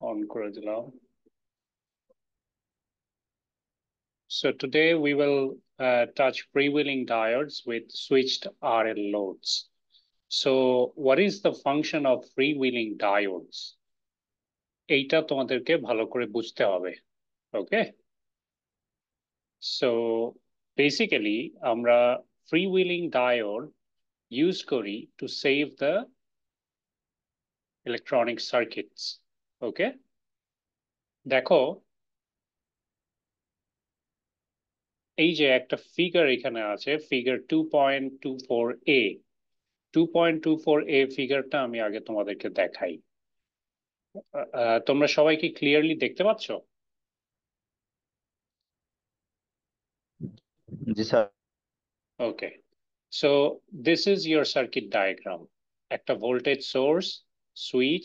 on Courage Now. So today we will uh, touch freewheeling diodes with switched RL loads. So what is the function of freewheeling diodes? Eita tomaderke bhalo kore bujhte hobe. Okay? So basically amra freewheeling diode use kori to save the electronic circuits. ওকে দেখো এই যে একটা figure এখানে আছে figure two point two four A two point two four A ফিগারটা আমি আগে তোমাদেরকে দেখাই তোমরা সবাই কি ক্লিয়ারলি দেখতে পাচ্ছ জি sir okay so this is your circuit diagram একটা ভোল্টেজ সোর্স সুইচ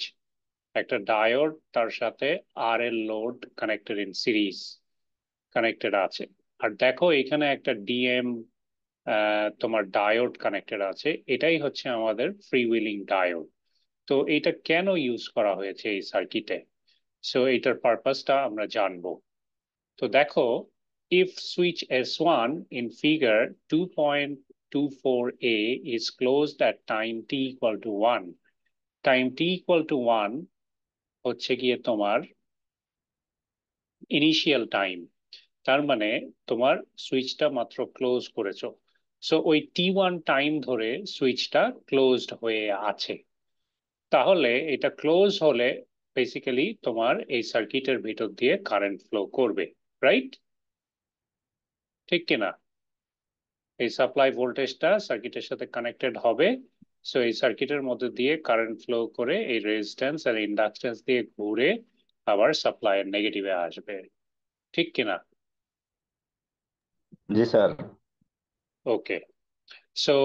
একটা ডায়োড তার সাথে আর এর load connected in series connected আছে আর দেখো এখানে একটা ডিএম তোমার ডায়োড কানেক্টেড আছে এটাই হচ্ছে আমাদের ফ্রি উইলিং ডায়োড তো এটা কেন ইউজ করা হয়েছে এই সার্কিটে সো এটার পারপাসটা আমরা জানব তো দেখো if switch S one in figure two point two four A is close at time T equal to one time T equal to one হচ্ছে গিয়ে তোমার ইনিশিয়াল টাইম তার মানে তোমার সুইচটা মাত্র ক্লোজ করেছো সো ওই টি ওয়ান টাইম ধরে সুইচটা ক্লোজড হয়ে আছে তাহলে এটা ক্লোজ হলে বেসিক্যালি তোমার এই সার্কিটের ভিতর দিয়ে কারেন্ট ফ্লো করবে রাইট ঠিক কিনা এই সাপ্লাই ভোল্টেজটা সার্কিটের সাথে কানেক্টেড হবে সো এই সার্কিটের মধ্যে দিয়ে কারেন্ট ফ্লো করে এই রেজিস্ট্যান্স আর ইন্ডাকট্যান্স দিয়ে ঘুরে আবার সাপ্লাই নেগেটিভে আসবে ঠিক কিনা জি sir okay so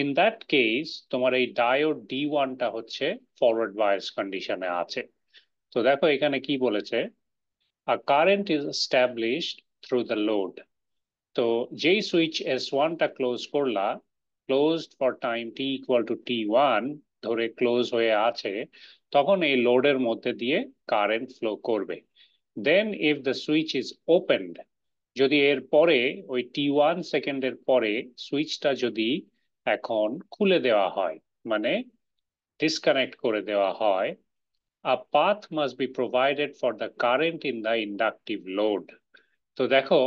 in that case তোমার এই ডায়োড ডি ওয়ানটা হচ্ছে ফরওয়ার্ড বায়াস কন্ডিশনে আছে তো দেখো এখানে কি বলেছে আর current is established through the load তো যেই সুইচ এস ওয়ানটা ক্লোজ করলা close for time T equal to T one ধরে ক্লোজ হয়ে আছে তখন এই লোডের মধ্যে দিয়ে কারেন্ট ফ্লো করবে then if the switch is opened যদি এর পরে ওই টি ওয়ান সেকেন্ডের পরে সুইচটা যদি এখন খুলে দেওয়া হয় মানে ডিসকানেক্ট করে দেওয়া হয় a path must be provided for the current in the inductive load তো দেখো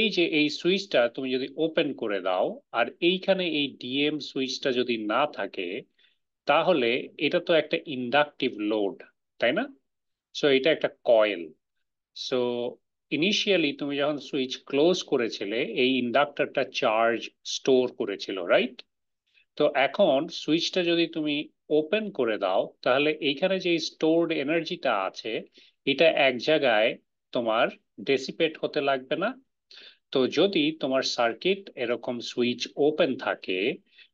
এই যে এই সুইচটা তুমি যদি ওপেন করে দাও আর এইখানে এই ডিএম সুইচটা যদি না থাকে তাহলে এটা তো একটা ইন্ডাকটিভ লোড তাই না সো এটা একটা কয়েল সো ইনিশিয়ালি তুমি যখন সুইচ ক্লোজ করেছিলে এই ইন্ডাক্টরটা চার্জ স্টোর করেছিল রাইট তো এখন সুইচটা যদি তুমি ওপেন করে দাও তাহলে এইখানে যে স্টোরড এনার্জিটা আছে এটা এক জায়গায় তোমার ডেসিপেট হতে লাগবে না তো যদি তোমার সার্কিট এরকম সুইচ ওপেন থাকে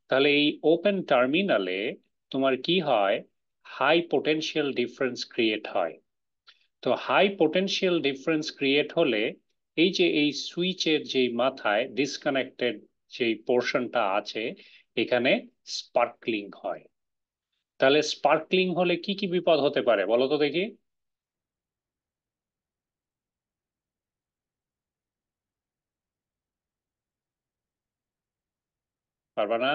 তাহলে এই ওপেন টার্মিনালে তোমার কি হয় হাই পোটেনশিয়াল ডিফারেন্স ক্রিয়েট হয় তো হাই পোটেনশিয়াল ডিফারেন্স ক্রিয়েট হলে এই যে এই সুইচের যে মাথায় ডিসকানেক্টেড যেই পোর্শনটা আছে এখানে স্পার্কলিং হয় তাহলে স্পার্কলিং হলে কি কি বিপদ হতে পারে বলো তো দেখি পারবা না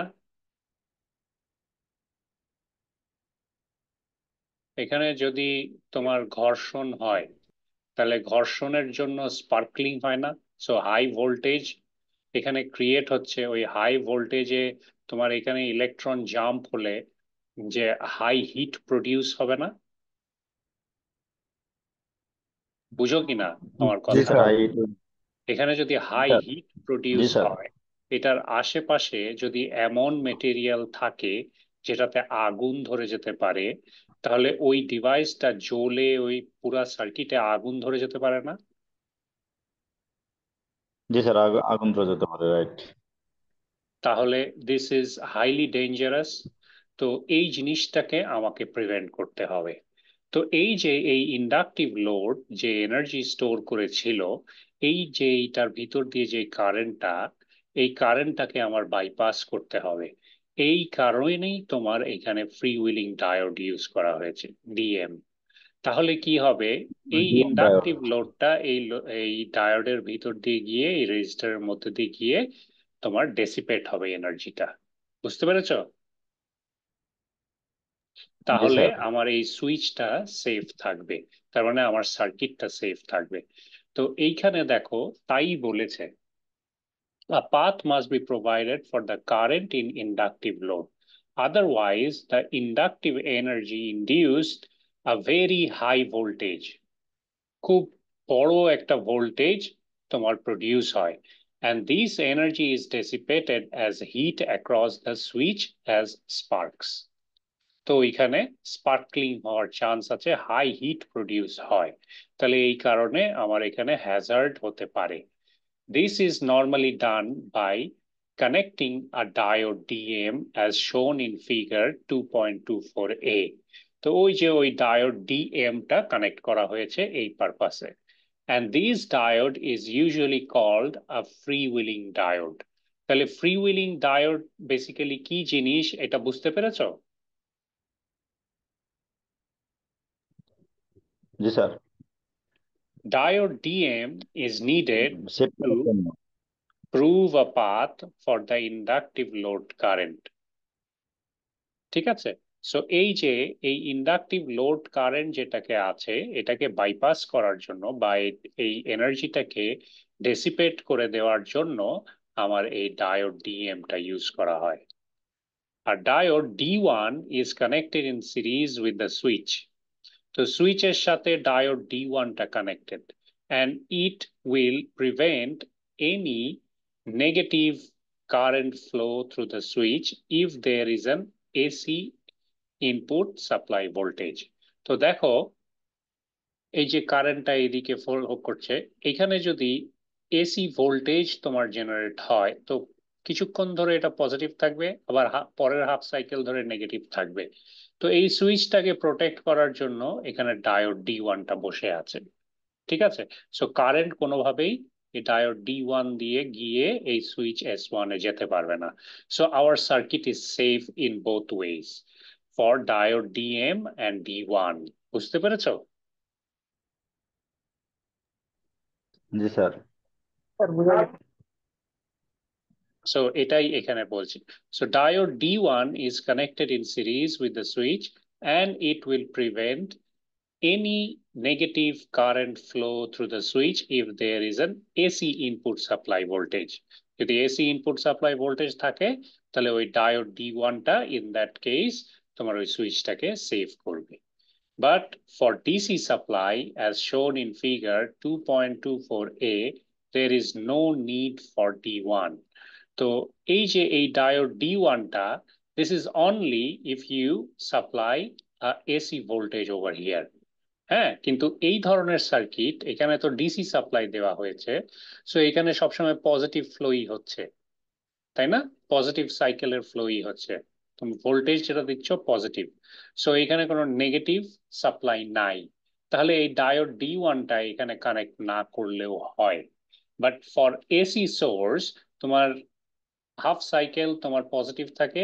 এখানে যদি তোমার ঘর্ষণ হয় তাহলে ঘর্ষণের জন্য স্পার্কলিং হয় না সো হাই ভোল্টেজ এখানে ক্রিয়েট হচ্ছে ওই হাই ভোল্টেজে তোমার এখানে ইলেকট্রন জাম্প হলে যে হাই হিট প্রডিউস হবে না বুঝো কিনা আমার কথা এখানে যদি হাই হিট প্রডিউস হয় এটার আশেপাশে যদি এমন মেটেরিয়াল থাকে যেটাতে আগুন ধরে যেতে পারে তাহলে ওই ডিভাইসটা জ্বলে ওই পুরো সার্কিটে আগুন ধরে যেতে পারে না জি স্যার আগুন ধরে যেতে পারে রাইট তাহলে দিস ইজ হাইলি ডেঞ্জারাস তো এই জিনিসটাকে আমাকে প্রিভেন্ট করতে হবে তো এই যে এই ইন্ডাকটিভ লোড যে এনার্জি স্টোর করেছিল এই যে এইটার ভিতর দিয়ে যে কারেন্টটা এই কারেন্টটাকে আমার বাইপাস করতে হবে এই কারণেই তোমার এখানে ফ্রি উইলিং ডায়োড ইউজ করা হয়েছে ডিএম তাহলে কি হবে এই ইন্ডাকটিভ লোডটা এই এই ডায়োডের ভিতর দিয়ে গিয়ে এই রেজিস্টারের মধ্যে দিয়ে গিয়ে তোমার ডেসিপেট হবে এনার্জিটা বুঝতে পেরেছ তাহলে আমার এই সুইচটা সেফ থাকবে তার মানে আমার সার্কিটটা সেফ থাকবে তো এইখানে দেখো তাই বলেছে a path must be provided for the current in inductive load. Otherwise, the inductive energy induced a very high voltage. খুব বড় a voltage তোমার produce high. And this energy is dissipated as heat across the switch as sparks. So এখানে sparkling হওয়ার chance আছে high heat produce হয় তাহলে এই কারণে আমার hazard hazard pare. This is normally done by connecting a diode DM as shown in figure 2.24a. So, we diode DM to connect kora a purpose. And this diode is usually called a freewheeling diode. So, freewheeling diode basically key genish eta buste peracho? Yes, sir. diode DM is needed to prove a path for the inductive load current. ঠিক আছে so এই যে এই inductive load current যেটাকে আছে এটাকে bypass করার জন্য বা এই এনার্জিটাকে ডেসিপেট করে দেওয়ার জন্য আমার এই ডায়োড ডিএমটা ইউজ করা হয় আর diode D one is connected in series with the switch তো সুইচের সাথে ডায়োড ডি ওয়ানটা connected and it will prevent any negative current flow through the switch if there is an AC input supply voltage তো দেখো এই যে কারেন্টটা এদিকে ফলো করছে এখানে যদি এসি ভোল্টেজ তোমার জেনারেট হয় তো কিছুক্ষণ ধরে এটা পজিটিভ থাকবে আবার পরের হাফ সাইকেল ধরে নেগেটিভ থাকবে তো এই সুইচটাকে প্রোটেক্ট করার জন্য এখানে ডায়োড ডি ওয়ানটা বসে আছে ঠিক আছে সো কারেন্ট কোনোভাবেই এই ডায়োড ডি ওয়ান দিয়ে গিয়ে এই সুইচ এস ওয়ানে যেতে পারবে না so our circuit is safe in both ways for diode D M and D one বুঝতে পেরেছো জি স্যার So এটাই ekhane bolchi. So diode D1 is connected in series with the switch and it will prevent any negative current flow through the switch if there is an AC input supply voltage. the AC input supply voltage thake, তাহলে ওই diode d ta in that case তোমার ওই সুইচটাকে save করবে but for DC supply as shown in figure two point two there is no need for D1. তো এই যে এই ডায়োড ডি ওয়ানটা this is only if you supply AC voltage over here হ্যাঁ কিন্তু এই ধরনের সার্কিট এখানে তো ডিসি সাপ্লাই দেওয়া হয়েছে সো এখানে সবসময় পজিটিভ ফ্লোই হচ্ছে তাই না পজিটিভ সাইকেলের ফ্লোই হচ্ছে তুমি ভোল্টেজ যেটা দিচ্ছ পজিটিভ সো এখানে কোনো নেগেটিভ সাপ্লাই নাই তাহলে এই ডায়োড ডি ওয়ানটা এখানে কানেক্ট না করলেও হয় বাট ফর এসি সোর্স তোমার হাফ সাইকেল তোমার পজিটিভ থাকে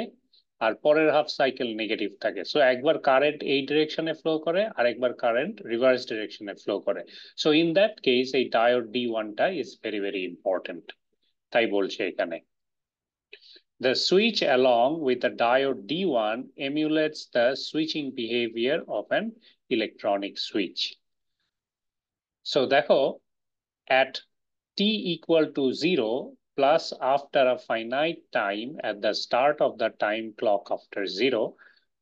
আর পরের হাফ সাইকেল নেগেটিভ থাকে সো একবার কারেন্ট এই ডিরেকশনে ফ্লো করে আর একবার কারেন্ট রিভার্স ডিরেকশনে ফ্লো করে সো ইন দ্যাট কেস এই ডায়োড ডি ওয়ানটা ইজ ভেরি ভেরি ইম্পর্টেন্ট তাই বলছে এখানে The switch along with the diode D1 emulates the switching behavior of an electronic switch. So, দেখো, at t equal to 0, plus after a finite time at the start of the time clock after zero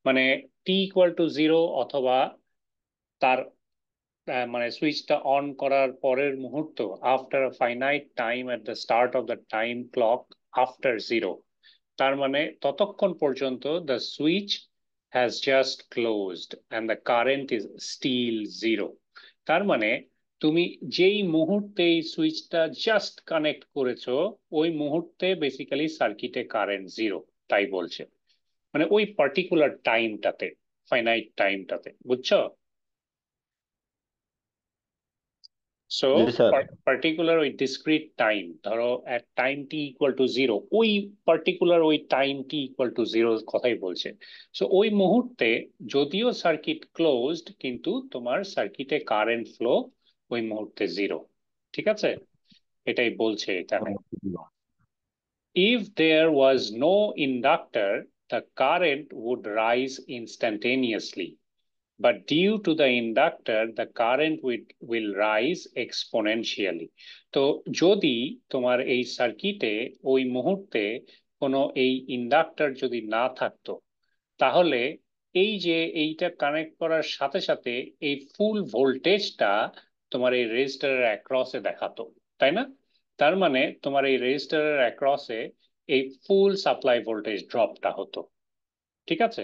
মানে টি equal to zero অথবা তার মানে সুইচটা on করার পরের মুহূর্ত after finite time at the start of the time clock after zero তার মানে ততক্ষণ পর্যন্ত the switch has just closed and the current is still zero তার মানে তুমি যেই মুহূর্তে এই সুইচটা জাস্ট কানেক্ট করেছো ওই মুহূর্তে বেসিক্যালি সার্কিটে কারেন্ট জিরো তাই বলছে মানে ওই পার্টিকুলার টাইমটাতে ফাইনাইট টাইমটাতে বুঝছো সো পার্টিকুলার ওই ডিসক্রিট টাইম ধরো at time T equal to zero ওই পার্টিকুলার ওই time T equal to zero কথাই বলছে সো ওই মুহূর্তে যদিও সার্কিট ক্লোজড কিন্তু তোমার সার্কিটে কারেন্ট ফ্লো ওই মুহূর্তে জিরো ঠিক আছে এটাই বলছে এখানে if there was no inductor the current would rise instantaneously but due to the inductor the current will, will rise exponentially তো যদি তোমার এই সার্কিটে ওই মুহূর্তে কোনো এই ইন্ডাক্টর যদি না থাকতো তাহলে এই যে এইটা কানেক্ট করার সাথে সাথে এই ফুল ভোল্টেজটা তোমার এই রেজিস্টারের অ্যাক্রসে দেখাতো তাই না তার মানে তোমার এই রেজিস্টারের অ্যাক্রসে এই ফুল সাপ্লাই ভোল্টেজ ড্রপটা হতো ঠিক আছে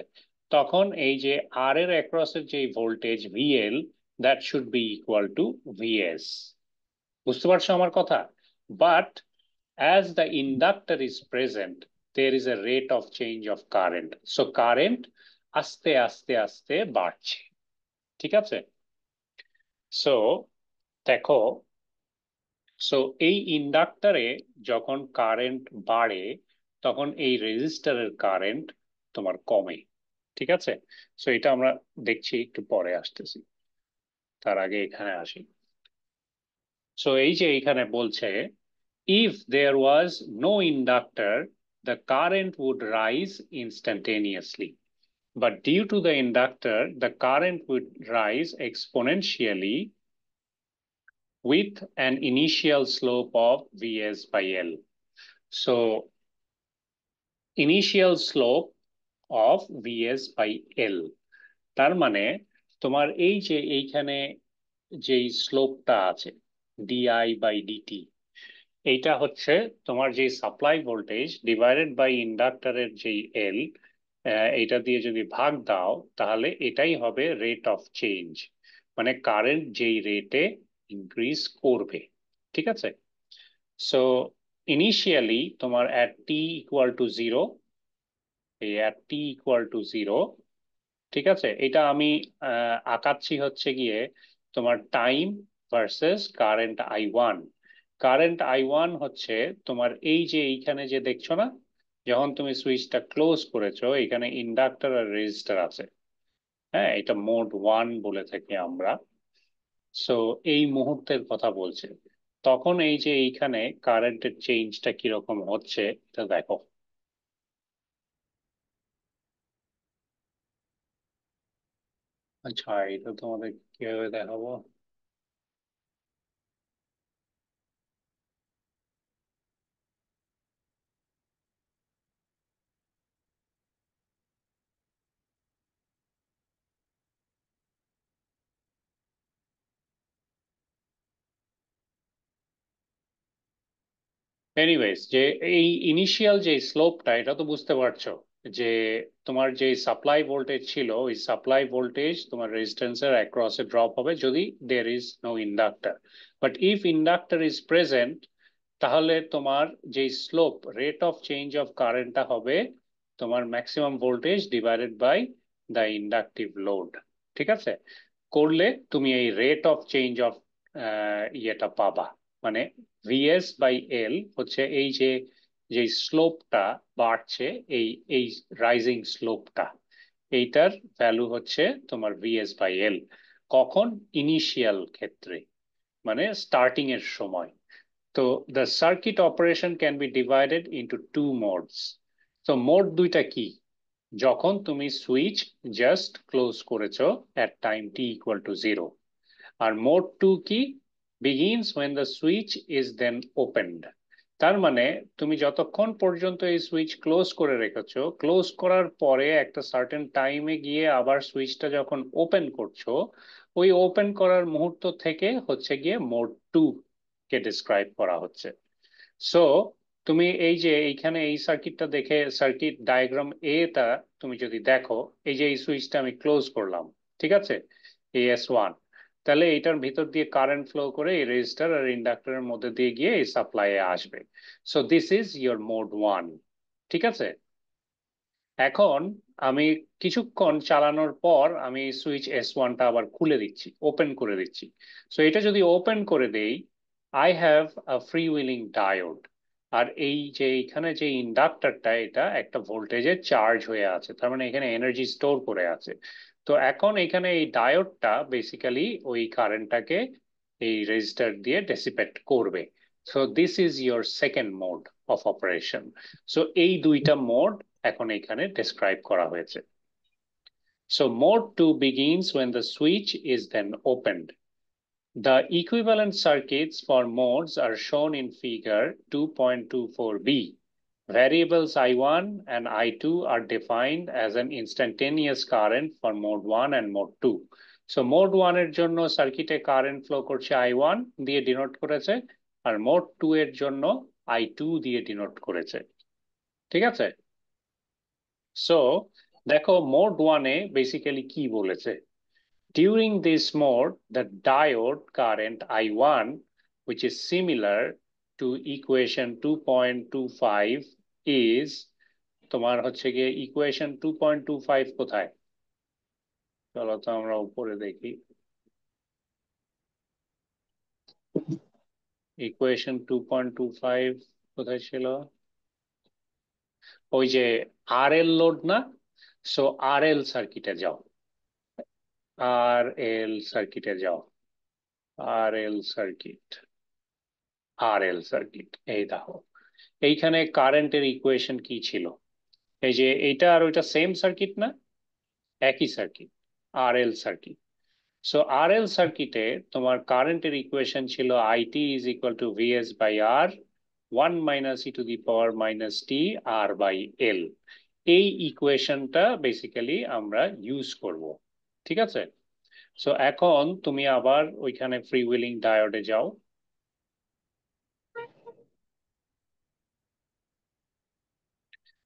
তখন এই যে আর এর অ্যাক্রসের যে voltage VL that should be equal to VS বুঝতে পারছো আমার কথা but as the inductor is present there is a rate of change of current So current আস্তে আস্তে আস্তে বাড়ছে ঠিক আছে সো দেখো সো এই ইন্ডাক্টরে যখন কারেন্ট বাড়ে তখন এই রেজিস্টারের কারেন্ট তোমার কমে ঠিক আছে সো এটা আমরা দেখছি একটু পরে আসতেছি তার আগে এখানে আসি সো এই যে এখানে বলছে if there was no inductor the current would rise instantaneously but due to the inductor the current would rise exponentially with an initial slope of Vs by L. So initial slope of Vs by L. তার মানে তোমার এই যে এইখানে যে স্লোপটা আছে DI by DT এইটা হচ্ছে তোমার যে সাপ্লাই ভোল্টেজ ডিভাইডেড বাই ইন্ডাক্টরের যে এল এইটা দিয়ে যদি ভাগ দাও তাহলে এটাই হবে রেট অফ চেঞ্জ মানে কারেন্ট যেই রেটে ইনক্রিজ করবে ঠিক আছে সো ইনিশিয়ালি তোমার at T equal to zero এই at T equal to zero ঠিক আছে এটা আমি আঁকাচ্ছি হচ্ছে গিয়ে তোমার time versus current I one current I one হচ্ছে তোমার এই যে এইখানে যে দেখছো না যখন তুমি সুইচটা ক্লোজ করেছো এখানে ইন্ডাক্টর আর রেজিস্টার আছে হ্যাঁ এটা মোড ওয়ান বলে থাকি আমরা সো এই মুহূর্তের কথা বলছে তখন এই যে এইখানে কারেন্টের চেঞ্জটা কিরকম হচ্ছে এটা দেখো আচ্ছা এটা তোমাদের কিভাবে দেখাবো এনিওয়েজ যে এই ইনিশিয়াল যে স্লোপটা এটা তো বুঝতে পারছো যে তোমার যে সাপ্লাই ভোল্টেজ ছিল ওই সাপ্লাই ভোল্টেজ তোমার রেজিস্ট্যান্সের অ্যাক্রসে ড্রপ হবে যদি there is no inductor but if inductor is present তাহলে তোমার যে slope rate of change of কারেন্টটা হবে তোমার maximum voltage divided by the inductive load ঠিক আছে করলে তুমি এই রেট অফ চেঞ্জ অফ ইয়েটা পাবা মানে ভিএস বাই এল হচ্ছে এই যে যে স্লোপটা বাড়ছে এই এই রাইজিং স্লোপটা এইটার ভ্যালু হচ্ছে তোমার ভিএস বাই এল কখন ইনিশিয়াল ক্ষেত্রে মানে স্টার্টিং এর সময় তো the circuit operation can be divided into two modes তো মোড দুইটা কি যখন তুমি সুইচ জাস্ট ক্লোজ করেছো at time T equal to zero আর মোড টু কি begins when the switch is then opened. তার মানে তুমি যতক্ষণ পর্যন্ত এই সুইচ ক্লোজ করে রেখেছো ক্লোজ করার পরে একটা সার্টেন টাইমে গিয়ে আবার সুইচটা যখন ওপেন করছো ওই ওপেন করার মুহূর্ত থেকে হচ্ছে গিয়ে মোড টু কে ডিসক্রাইব করা হচ্ছে সো তুমি এই যে এইখানে এই সার্কিটটা দেখে সার্কিট ডায়াগ্রাম এ টা তুমি যদি দেখো এই যে এই সুইচটা আমি ক্লোজ করলাম ঠিক আছে এস ওয়ান তাহলে এটার ভিতর দিয়ে কারেন্ট ফ্লো করে এই রেজিস্টার আর ইন্ডাক্টরের মধ্যে দিয়ে গিয়ে এই সাপ্লাই আসবে so this is your mode one ঠিক আছে এখন আমি কিছুক্ষণ চালানোর পর আমি সুইচ এস ওয়ানটা আবার খুলে দিচ্ছি ওপেন করে দিচ্ছি সো এটা যদি ওপেন করে দেই I have a free wheeling diode আর এই যে এখানে যে ইন্ডাক্টরটা এটা একটা ভোল্টেজে চার্জ হয়ে আছে তার মানে এখানে এনার্জি স্টোর করে আছে তো এখন এখানে এই ডায়োডটা বেসিক্যালি ওই কারেন্টটাকে এই রেজিস্টার দিয়ে ডেসিপেট করবে so this is your second mode of operation so এই দুইটা মোড এখন এখানে ডেসক্রাইব করা হয়েছে so mode two begins when the switch is then opened The equivalent circuits for modes are shown in figure 2.24b. Variables I1 and I2 are defined as an instantaneous current for mode 1 and mode 2. So mode এর জন্য সার্কিটে current flow করছে I one দিয়ে denote করেছে আর mode two এর জন্য I two দিয়ে ডিনোট করেছে ঠিক আছে সো দেখো মোড ওয়ানে বেসিক্যালি কি বলেছে during this mode the diode current I one which is similar to equation 2.25 is তোমার হচ্ছে গিয়ে equation two point two five কোথায় চলো তো আমরা উপরে দেখি equation two point two five কোথায় ছিল ওই যে আর এল লোড না সো আর এল সার্কিটে যাও আর এল সার্কিটে যাও আর L circuit R L circuit এই দেখো এইখানে কারেন্টের ইকুয়েশন কি ছিল এই যে এইটা আর ওইটা সেম সার্কিট না একই circuit R L circuit so R L সার্কিটে তোমার কারেন্টের ইকুয়েশন ছিল IT is equal to VS by R one minus E to the power minus T R by L এই ইকুয়েশনটা বেসিক্যালি আমরা ইউজ করব ঠিক আছে সো এখন তুমি আবার ওইখানে ফ্রি উইলিং ডায়োডে যাও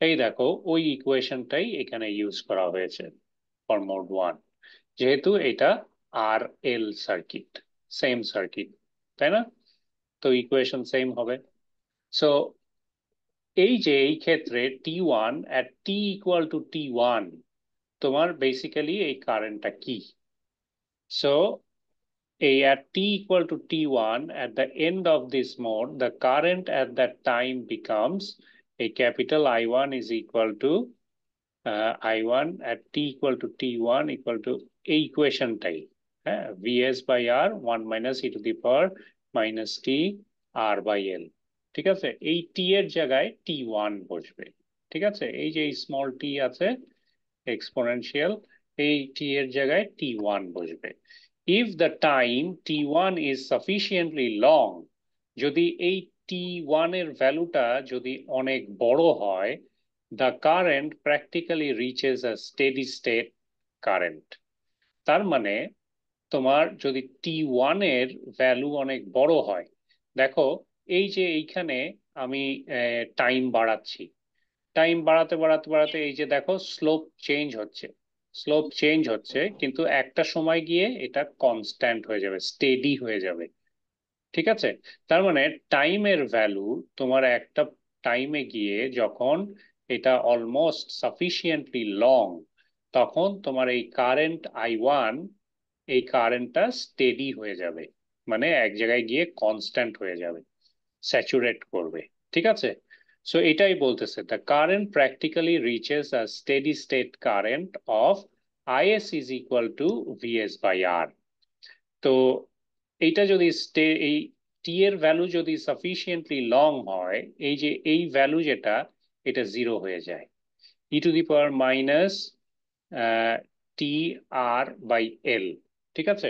এই দেখো ওই ইকুয়েশনটাই এখানে ইউজ করা হয়েছে ফর মোড ওয়ান যেহেতু এটা R L circuit same circuit তাই না তো ইকুয়েশন সেম হবে সো এই যে এই ক্ষেত্রে T one at T equal to T one তোমার বেসিক্যালি এই কারেন্টটা কি সো এই at equal to T one at the end of this mode the current at that time becomes a capital I1 is equal to uh, I1 at t equal to t1 equal to a equation type. Uh, Vs by R, 1 minus e to the power minus t R by L. Because a t er jagai t1 bojbe. Because a j small t as a exponential a t er jagai t1 bojbe. If the time t1 is sufficiently long, jodi a T one এর ভ্যালুটা যদি অনেক বড় হয় the current practically reaches a steady state current তার মানে তোমার যদি টি ওয়ান এর ভ্যালু অনেক বড় হয় দেখো এই যে এইখানে আমি টাইম বাড়াচ্ছি টাইম বাড়াতে বাড়াতে বাড়াতে এই যে দেখো স্লোপ চেঞ্জ হচ্ছে স্লোপ চেঞ্জ হচ্ছে কিন্তু একটা সময় গিয়ে এটা কনস্ট্যান্ট হয়ে যাবে স্টেডি হয়ে যাবে ঠিক আছে তার মানে টাইমের ভ্যালু তোমার একটা টাইমে গিয়ে যখন এটা অলমোস্ট সাফিসিয়েন্টলি লং তখন তোমার এই কারেন্ট আই ওয়ান এই কারেন্টটা স্টেডি হয়ে যাবে মানে এক জায়গায় গিয়ে কনস্ট্যান্ট হয়ে যাবে স্যাচুরেট করবে ঠিক আছে সো এটাই বলতেছে the current practically reaches a steady state current of IS is equal to VS by R তো এইটা যদি স্টে এই টি এর ভ্যালু যদি সাফিসিয়েন্টলি লং হয় এই যে এই ভ্যালু যেটা এটা জিরো হয়ে যায় E to the power minus T R by L ঠিক আছে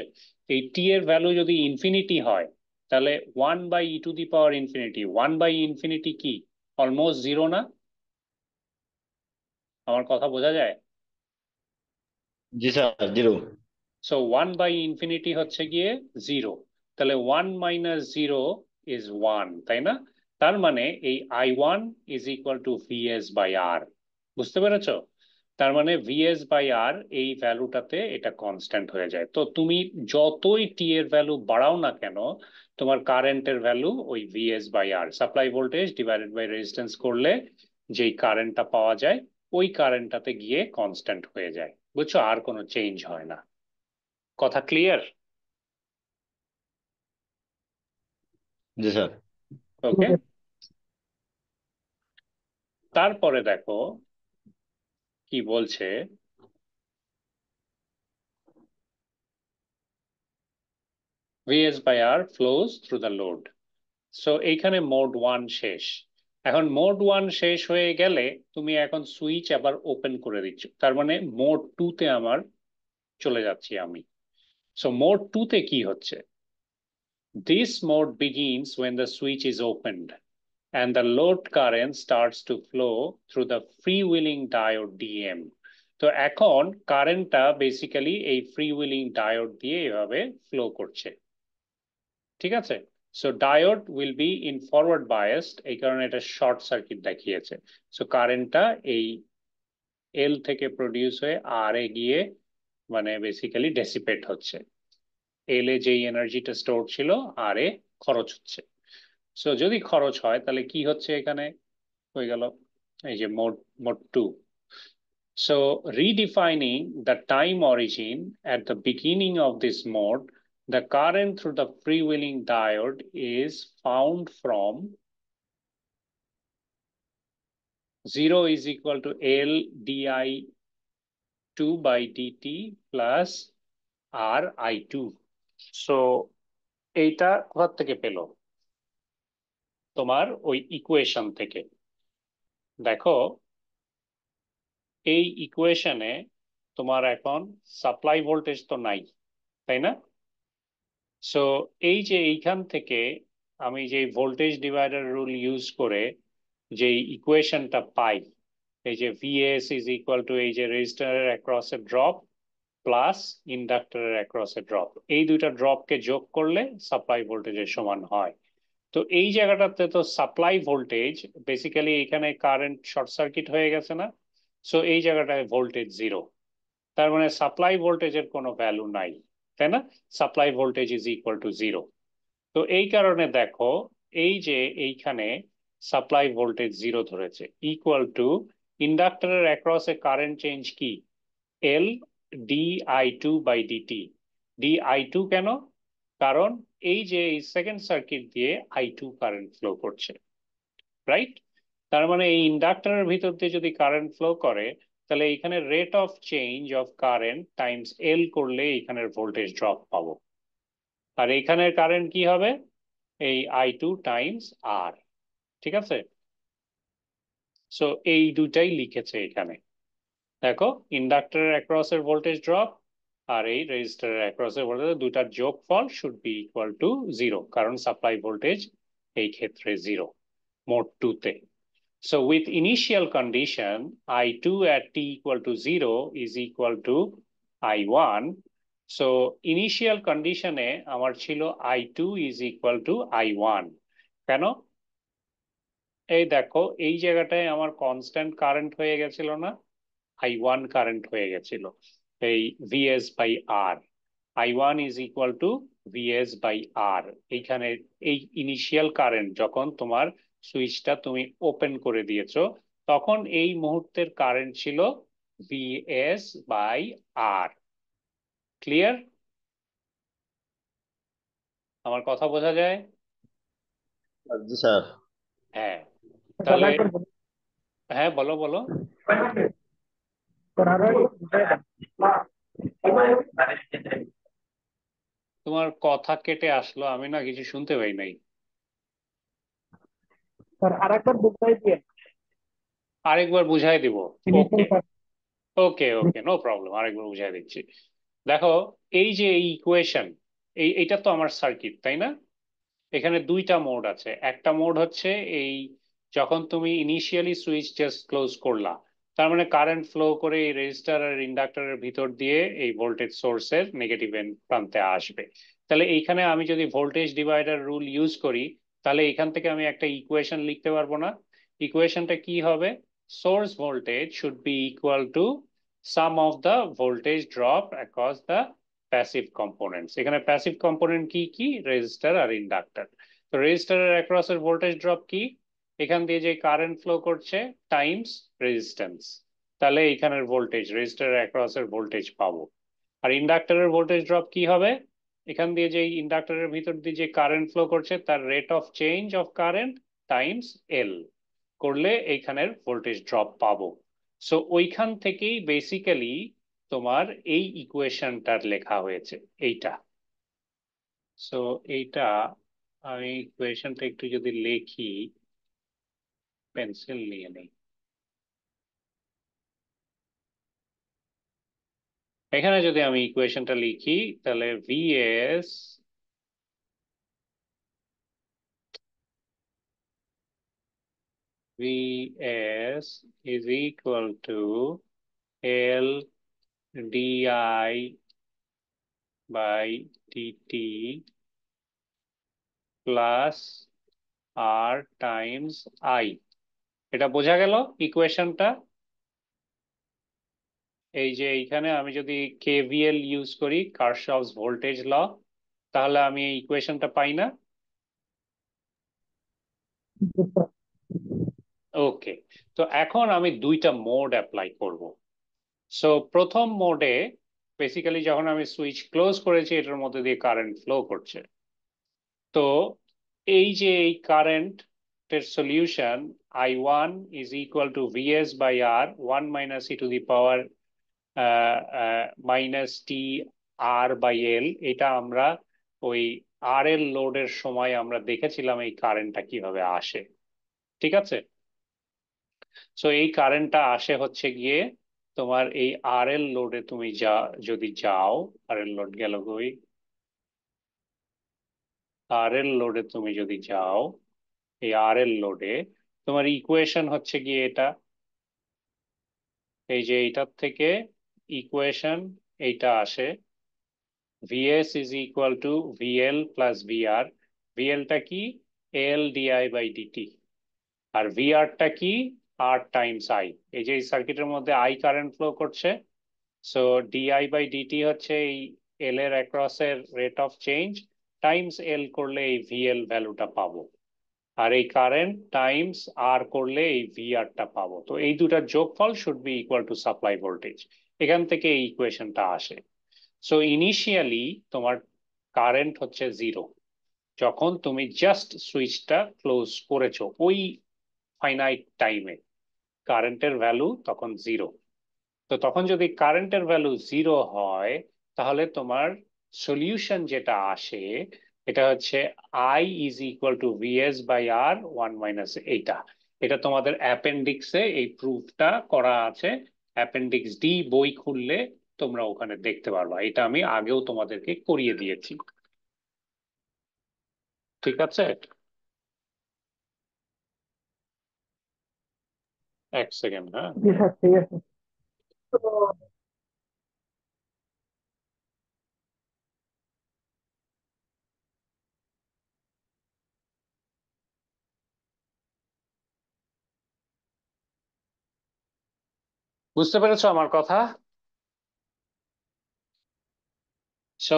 এই টি এর ভ্যালু যদি ইনফিনিটি হয় তাহলে one by E to the power infinity one by infinity কি অলমোস্ট জিরো না আমার কথা বোঝা যায় জি sir zero so one by infinity হচ্ছে গিয়ে জিরো তাহলে one minus zero is one তাই না তার মানে এই I one is equal to VS by R বুঝতে পেরেছ তার মানে ভিএস বাই আর এই ভ্যালুটাতে এটা কনস্ট্যান্ট হয়ে যায় তো তুমি যতই টি এর ভ্যালু বাড়াও না কেন তোমার কারেন্টের ভ্যালু ওই VS by R supply voltage divided by resistance করলে যেই কারেন্টটা পাওয়া যায় ওই কারেন্টটাতে গিয়ে কনস্ট্যান্ট হয়ে যায় বুঝছো আর কোনো চেঞ্জ হয় না কথা ক্লিয়ার জি স্যার ওকে তারপরে দেখো কি বলছে VS by R flows through the load so এইখানে মোড ওয়ান শেষ এখন মোড ওয়ান শেষ হয়ে গেলে তুমি এখন সুইচ আবার ওপেন করে দিচ্ছ তার মানে মোড টুতে আমার চলে যাচ্ছি আমি So mode 2 te ki This mode begins when the switch is opened and the load current starts to flow through the freewheeling diode DM. So akon current basically a freewheeling diode diye yabe flow korche. So diode will be in forward biased ekaron eta short circuit dekhiyeche. So current ta ei theke produce hoye R e giye মানে basically dissipate হচ্ছে এলে এ যেই এনার্জিটা store ছিল আর এ খরচ হচ্ছে so যদি খরচ হয় তাহলে কি হচ্ছে এখানে হয়ে গেল এই যে mode mode two so redefining the time origin at the beginning of this mode the current through the free wheeling diode is found from zero is equal to L DI 2 by dt plus r i2. So, এইটা কোথার থেকে পেল তোমার ওই equation থেকে দেখো এই ইকুয়েশনে তোমার এখন সাপ্লাই ভোল্টেজ তো নাই তাই না সো এই যে এইখান থেকে আমি যে ভোল্টেজ ডিভাইডার রুল ইউজ করে যে ইকুয়েশনটা পাই এই যে ভিএস ইজ ইকুয়াল টু এই যে রেজিস্টারের অ্যাক্রসে ড্রপ প্লাস ইন্ডাক্টরের অ্যাক্রসে ড্রপ এই দুইটা ড্রপকে যোগ করলে সাপ্লাই ভোল্টেজের সমান হয় তো এই জায়গাটাতে তো সাপ্লাই ভোল্টেজ বেসিক্যালি এখানে কারেন্ট শর্ট সার্কিট হয়ে গেছে না সো এই জায়গাটায় ভোল্টেজ জিরো তার মানে সাপ্লাই ভোল্টেজের কোনো ভ্যালু নাই তাই না supply voltage is equal to zero তো এই কারণে দেখো এই যে এইখানে সাপ্লাই ভোল্টেজ জিরো ধরেছে ইকুয়াল টু কারেন্ট চেঞ্জ কি L D I two by DT D I two কেন কারণ এই যে এই সেকেন্ড সার্কিট দিয়ে আই টু কারেন্ট ফ্লো করছে রাইট তার মানে এই ইন্ডাক্টরের ভিতর দিয়ে যদি কারেন্ট ফ্লো করে তাহলে এখানে rate of change of current times L করলে এখানের ভোল্টেজ ড্রপ পাবো আর এখানের কারেন্ট কি হবে এই আই টু টাইমস আর ঠিক আছে সো এই দুটাই লিখেছে এখানে দেখো ইন্ডাক্টরের অ্যাক্রসের ভোল্টেজ ড্রপ আর এই রেজিস্টারের অ্যাক্রসের ভোল্টেজ দুটার যোগফল should be equal to zero কারণ সাপ্লাই ভোল্টেজ এই ক্ষেত্রে জিরো মোট টুতে with initial condition I two at T equal to zero is equal to I one so initial কন্ডিশনে আমার ছিল I two is equal to I one কেন এই দেখো এই জায়গাটায় আমার কনস্ট্যান্ট কারেন্ট হয়ে গেছিল না আই ওয়ান কারেন্ট হয়ে গেছিল এই VS by R I one is equal to VS by R এইখানে এই ইনিশিয়াল কারেন্ট যখন তোমার সুইচটা তুমি ওপেন করে দিয়েছ তখন এই মুহূর্তের কারেন্ট ছিল ভিএস বাই আর ক্লিয়ার আমার কথা বোঝা যায় হ্যাঁ তাহলে হ্যাঁ বলো বলো তোমার কথা কেটে আসলো আমি না কিছু শুনতে পাই নাই আরেকবার বুঝাই দিব ওকে ওকে নো প্রবলেম আরেকবার বুঝাই দিচ্ছি দেখো এই যে এই ইকুয়েশন এই এটা তো আমার সার্কিট তাই না এখানে দুইটা মোড আছে একটা মোড হচ্ছে এই যখন তুমি ইনিশিয়ালি সুইচ জাস্ট ক্লোজ করলা তার মানে কারেন্ট ফ্লো করে এই রেজিস্টার আর ইন্ডাক্টরের ভিতর দিয়ে এই ভোল্টেজ সোর্সের নেগেটিভ প্রান্তে আসবে তাহলে এইখানে আমি যদি ভোল্টেজ ডিভাইডার রুল ইউজ করি তাহলে এখান থেকে আমি একটা ইকুয়েশন লিখতে পারবো না ইকুয়েশনটা কি হবে source voltage should be equal to sum of the voltage drop across the passive components এখানে প্যাসিভ কম্পোনেন্ট কি কি রেজিস্টার আর ইন্ডাক্টর তো রেজিস্টারের এর ভোল্টেজ ড্রপ কি এখান দিয়ে যে কারেন্ট ফ্লো করছে টাইমস রেজিস্ট্যান্স তাহলে এইখানের ভোল্টেজ অ্যাক্রস এর ভোল্টেজ পাবো আর ইন্ডাক্টরের ভোল্টেজ ড্রপ কি হবে এখান দিয়ে যে ইন্ডাক্টরের ভিতর দিয়ে যে কারেন্ট ফ্লো করছে তার rate of change of current times L করলে এইখানের ভোল্টেজ ড্রপ পাবো সো ওইখান থেকেই বেসিক্যালি তোমার এই ইকুয়েশনটার লেখা হয়েছে এইটা সো এইটা আমি ইকুয়েশনটা একটু যদি লিখি पेंसिल ले ले এখানে যদি আমি ইকুয়েশনটা লিখি তাহলে V S V S is equal to L D I by D T plus R times I এটা বোঝা গেল ইকুয়েশনটা এই যে এইখানে আমি যদি কেভিএল ইউজ করি কার্শফস ভোল্টেজ ল তাহলে আমি এই ইকুয়েশনটা পাই না ওকে তো এখন আমি দুইটা মোড অ্যাপ্লাই করব সো প্রথম মোডে বেসিক্যালি যখন আমি সুইচ ক্লোজ করেছি এটার মধ্যে দিয়ে কারেন্ট ফ্লো করছে তো এই যে এই current per solution, I1 is equal to Vs by R, 1 minus e to the power minus T R by L এটা আমরা ওই আর এল লোডের সময় আমরা দেখেছিলাম এই কারেন্টটা কিভাবে আসে ঠিক আছে সো এই কারেন্টটা আসে হচ্ছে গিয়ে তোমার এই আর এল লোডে তুমি যা যদি যাও আর এল লোড গেল কই আর এল লোডে তুমি যদি যাও এই আর এর লোডে তোমার ইকুয়েশন হচ্ছে গিয়ে এটা এই যে এইটার থেকে ইকুয়েশন এইটা আসে VS is equal to VL plus VR ভিএলটা কি এল ডিআই বাই ডিটি আর ভিআরটা কি আর টাইমস আই এই যে এই সার্কিটের মধ্যে আই কারেন্ট ফ্লো করছে সো ডিআই বাই ডিটি হচ্ছে এই এল এর এর rate of change times L করলে এই ভিএল ভ্যালুটা পাবো আর এই কারেন্ট টাইমস আর করলে এই আরটা পাবো তো এই দুটার যোগফল should be equal to supply voltage এখান থেকে এই ইকুয়েশনটা আসে সো ইনিশিয়ালি তোমার কারেন্ট হচ্ছে জিরো যখন তুমি জাস্ট সুইচটা ক্লোজ করেছো ওই ফাইনাইট টাইমে কারেন্টের ভ্যালু তখন জিরো তো তখন যদি কারেন্টের ভ্যালু জিরো হয় তাহলে তোমার সলিউশন যেটা আসে এটা হচ্ছে I is equal to VS by R one minus এইটা এটা তোমাদের অ্যাপেন্ডিক্সে এই প্রুফটা করা আছে অ্যাপেন্ডিক্স ডি বই খুললে তোমরা ওখানে দেখতে পারবা এটা আমি আগেও তোমাদেরকে করিয়ে দিয়েছি ঠিক আছে এক সেকেন্ড হ্যাঁ ঠিক আছে বুঝতে পেরেছো আমার কথা সো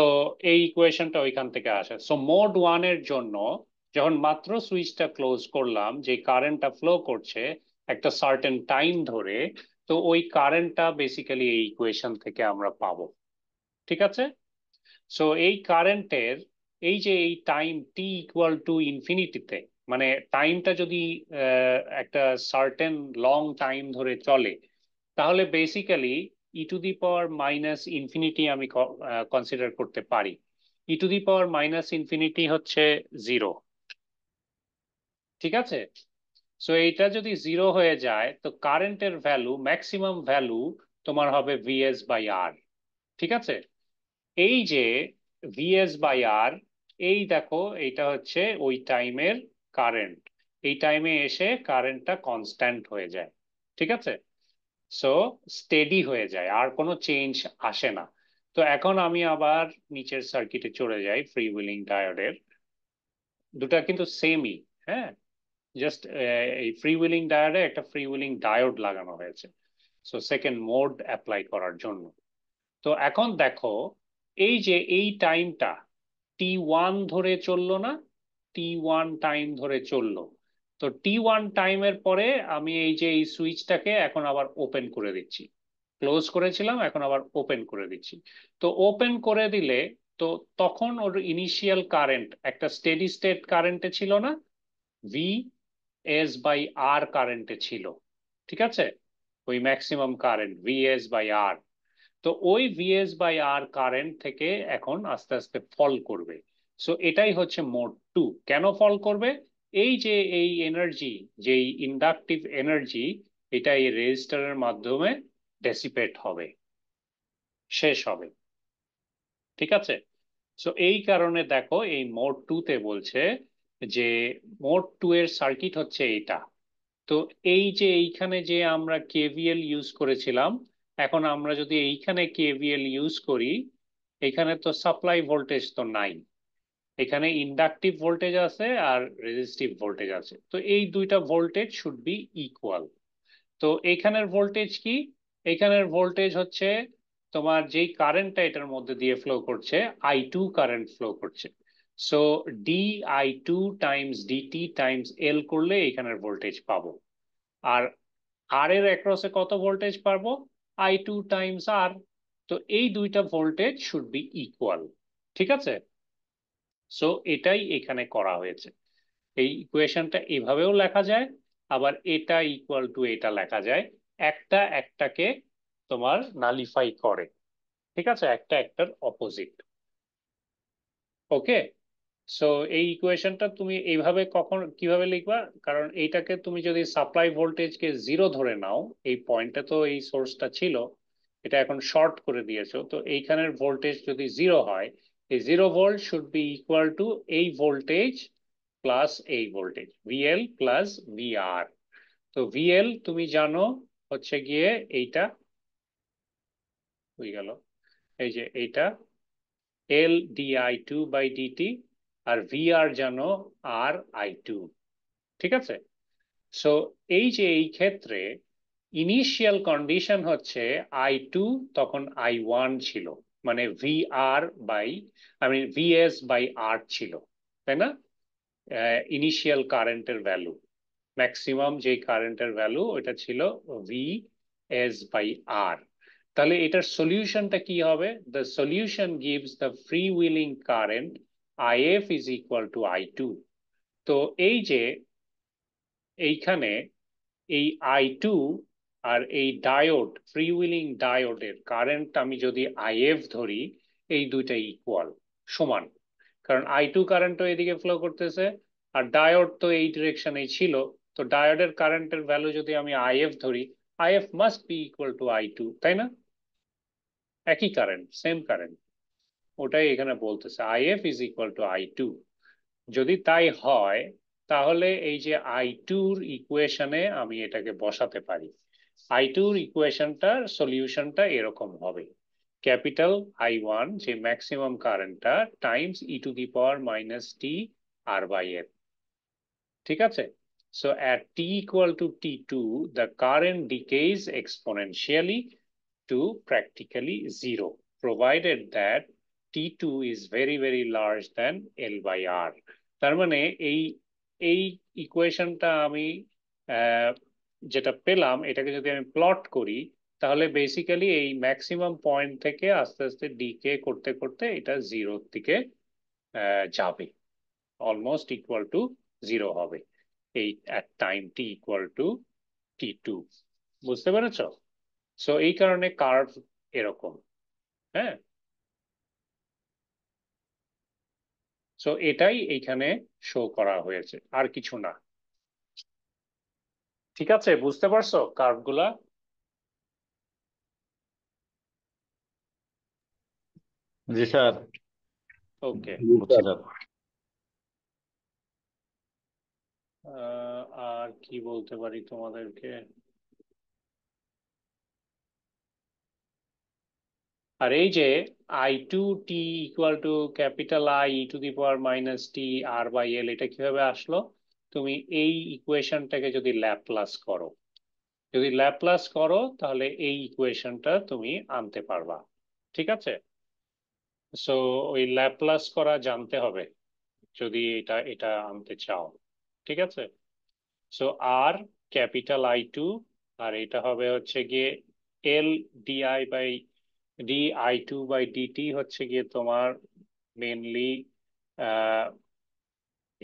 এই ইকুয়েশনটা ওইখান থেকে আসে সো মোড ওয়ান এর জন্য যখন মাত্র সুইচটা ক্লোজ করলাম যে কারেন্টটা ফ্লো করছে একটা সার্টেন টাইম ধরে তো ওই কারেন্টটা বেসিক্যালি এই ইকুয়েশন থেকে আমরা পাবো ঠিক আছে সো এই কারেন্টের এই যে এই টাইম টি ইকুয়াল টু ইনফিনিটিতে মানে টাইমটা যদি একটা সার্টেন লং টাইম ধরে চলে তাহলে basically E to the power minus infinity আমি কনসিডার করতে পারি E to the power minus infinity হচ্ছে জিরো ঠিক আছে সো এইটা যদি জিরো হয়ে যায় তো কারেন্টের ভ্যালু ম্যাক্সিমাম ভ্যালু তোমার হবে ভিএস বাই আর ঠিক আছে এই যে ভিএস বাই আর এই দেখো এইটা হচ্ছে ওই টাইমের কারেন্ট এই টাইমে এসে কারেন্টটা কনস্ট্যান্ট হয়ে যায় ঠিক আছে সো স্টেডি হয়ে যায় আর কোনো চেঞ্জ আসে না তো এখন আমি আবার নিচের সার্কিটে চলে যাই ফ্রি উইলিং ডায়োডের দুটা কিন্তু সেমই হ্যাঁ জাস্ট এই ফ্রি উইলিং ডায়োডে একটা ফ্রি উইলিং ডায়োড লাগানো হয়েছে সো সেকেন্ড মোড অ্যাপ্লাই করার জন্য তো এখন দেখো এই যে এই টাইমটা টি ওয়ান ধরে চললো না টি ওয়ান টাইম ধরে চললো তো টি ওয়ান টাইমের পরে আমি এই যে এই সুইচটাকে এখন আবার ওপেন করে দিচ্ছি ক্লোজ করেছিলাম এখন আবার ওপেন করে দিচ্ছি তো ওপেন করে দিলে তো তখন ওর ইনিশিয়াল কারেন্ট একটা স্টেডি স্টেট কারেন্টে ছিল না ভি এস বাই আর কারেন্টে ছিল ঠিক আছে ওই maximum current V S by R তো ওই এস বাই আর কারেন্ট থেকে এখন আস্তে আস্তে ফল করবে সো এটাই হচ্ছে মোড টু কেন ফল করবে এই যে এই এনার্জি যে ইন্ডাকটিভ এনার্জি এটা এই রেজিস্টারের মাধ্যমে ডেসিপেট হবে শেষ হবে ঠিক আছে সো এই কারণে দেখো এই মোড টুতে বলছে যে মোড টু এর সার্কিট হচ্ছে এটা তো এই যে এইখানে যে আমরা কেভিএল ইউজ করেছিলাম এখন আমরা যদি এইখানে কেভিএল ইউজ করি এখানে তো সাপ্লাই ভোল্টেজ তো নাই এখানে ইন্ডাকটিভ ভোল্টেজ আছে আর রেজিস্টিভ ভোল্টেজ আছে তো এই দুইটা ভোল্টেজ শুড বি ইকুয়াল তো এখানের ভোল্টেজ কি এখানের ভোল্টেজ হচ্ছে তোমার যেই কারেন্টটা এটার মধ্যে দিয়ে ফ্লো করছে আই টু কারেন্ট ফ্লো করছে so D I two times DT times L করলে এখানের ভোল্টেজ পাবো আর আর এর অ্যাক্রসে কত ভোল্টেজ পাবো আই টু টাইমস আর তো এই দুইটা ভোল্টেজ শুড বি ইকুয়াল ঠিক আছে সো এটাই এখানে করা হয়েছে এই ইকুয়েশনটা এভাবেও লেখা যায় আবার এটা ইকুয়াল টু এটা লেখা যায় একটা একটাকে তোমার নালিফাই করে ঠিক আছে একটা একটার অপোজিট ওকে সো এই ইকুয়েশনটা তুমি এইভাবে কখন কিভাবে লিখবা কারণ এইটাকে তুমি যদি সাপ্লাই ভোল্টেজকে জিরো ধরে নাও এই পয়েন্টে তো এই সোর্সটা ছিল এটা এখন শর্ট করে দিয়েছো তো এইখানের ভোল্টেজ যদি জিরো হয় a zero volt should be equal to A voltage plus A voltage. VL plus VR. So VL তুমি জানো হচ্ছে গিয়ে এইটা গেল এই যে এইটা L DI two by DT আর আর জানো আর আই টু ঠিক আছে সো এই যে এই ক্ষেত্রে ইনিশিয়াল কন্ডিশন হচ্ছে আই টু তখন আই ওয়ান ছিল মানে V R by I mean VS by R ছিল তাই না ইনিশিয়াল কারেন্টের ভ্যালু ম্যাক্সিমাম যে কারেন্টের ভ্যালু ওটা ছিল ভি এস বাই আর তাহলে এটার সলিউশনটা কি হবে the solution gives the freewheeling current I F is equal to I two তো এই যে এইখানে এই আই টু আর এই ডায়োড ফ্রি উইলিং ডায়োডের কারেন্ট আমি যদি আইএফ ধরি এই দুইটা ইকুয়াল সমান কারণ আই টু কারেন্টও এদিকে ফ্লো করতেছে আর ডায়োড তো এই ডিরেকশনেই ছিল তো ডায়োডের কারেন্টের ভ্যালু যদি আমি আই এফ ধরি I F must be equal to I two তাই না একই কারেন্ট সেম কারেন্ট ওটাই এখানে বলতেছে I F is equal to I two যদি তাই হয় তাহলে এই যে আই টুর ইকুয়েশনে আমি এটাকে বসাতে পারি আই টুর ইকুয়েশনটার সলিউশনটা এরকম হবে ক্যাপিটাল আই ওয়ান যে ম্যাক্সিমাম কারেন্টটা times E to the power minus T R by এর ঠিক আছে so at T equal to T two the current decays exponentially to practically zero provided that T two is very very large then L by R তার মানে এই এই ইকুয়েশনটা আমি যেটা পেলাম এটাকে যদি আমি প্লট করি তাহলে বেসিক্যালি এই ম্যাক্সিমাম পয়েন্ট থেকে আস্তে আস্তে ডিকে করতে করতে এটা জিরোর দিকে যাবে অলমোস্ট ইকুয়াল টু জিরো হবে এই at time T equal to T two বুঝতে পেরেছ সো এই কারণে কার্ভ এরকম হ্যাঁ সো এটাই এইখানে শো করা হয়েছে আর কিছু না ঠিক আছে বুঝতে পারছো কার্ভগুলা জি স্যার ওকে আর কি বলতে পারি তোমাদেরকে আর এই যে I two t equal to capital I to the power minus T R by L এটা কিভাবে আসলো তুমি এই ইকুয়েশনটাকে যদি ল্যাপ্লাস করো যদি ল্যাপ্লাস করো তাহলে এই ইকুয়েশনটা তুমি আনতে পারবা ঠিক আছে সো ওই ল্যাপ্লাস করা জানতে হবে যদি এটা এটা আনতে চাও ঠিক আছে সো আর ক্যাপিটাল আই টু আর এটা হবে হচ্ছে গিয়ে L DI by d I two by DT হচ্ছে গিয়ে তোমার মেনলি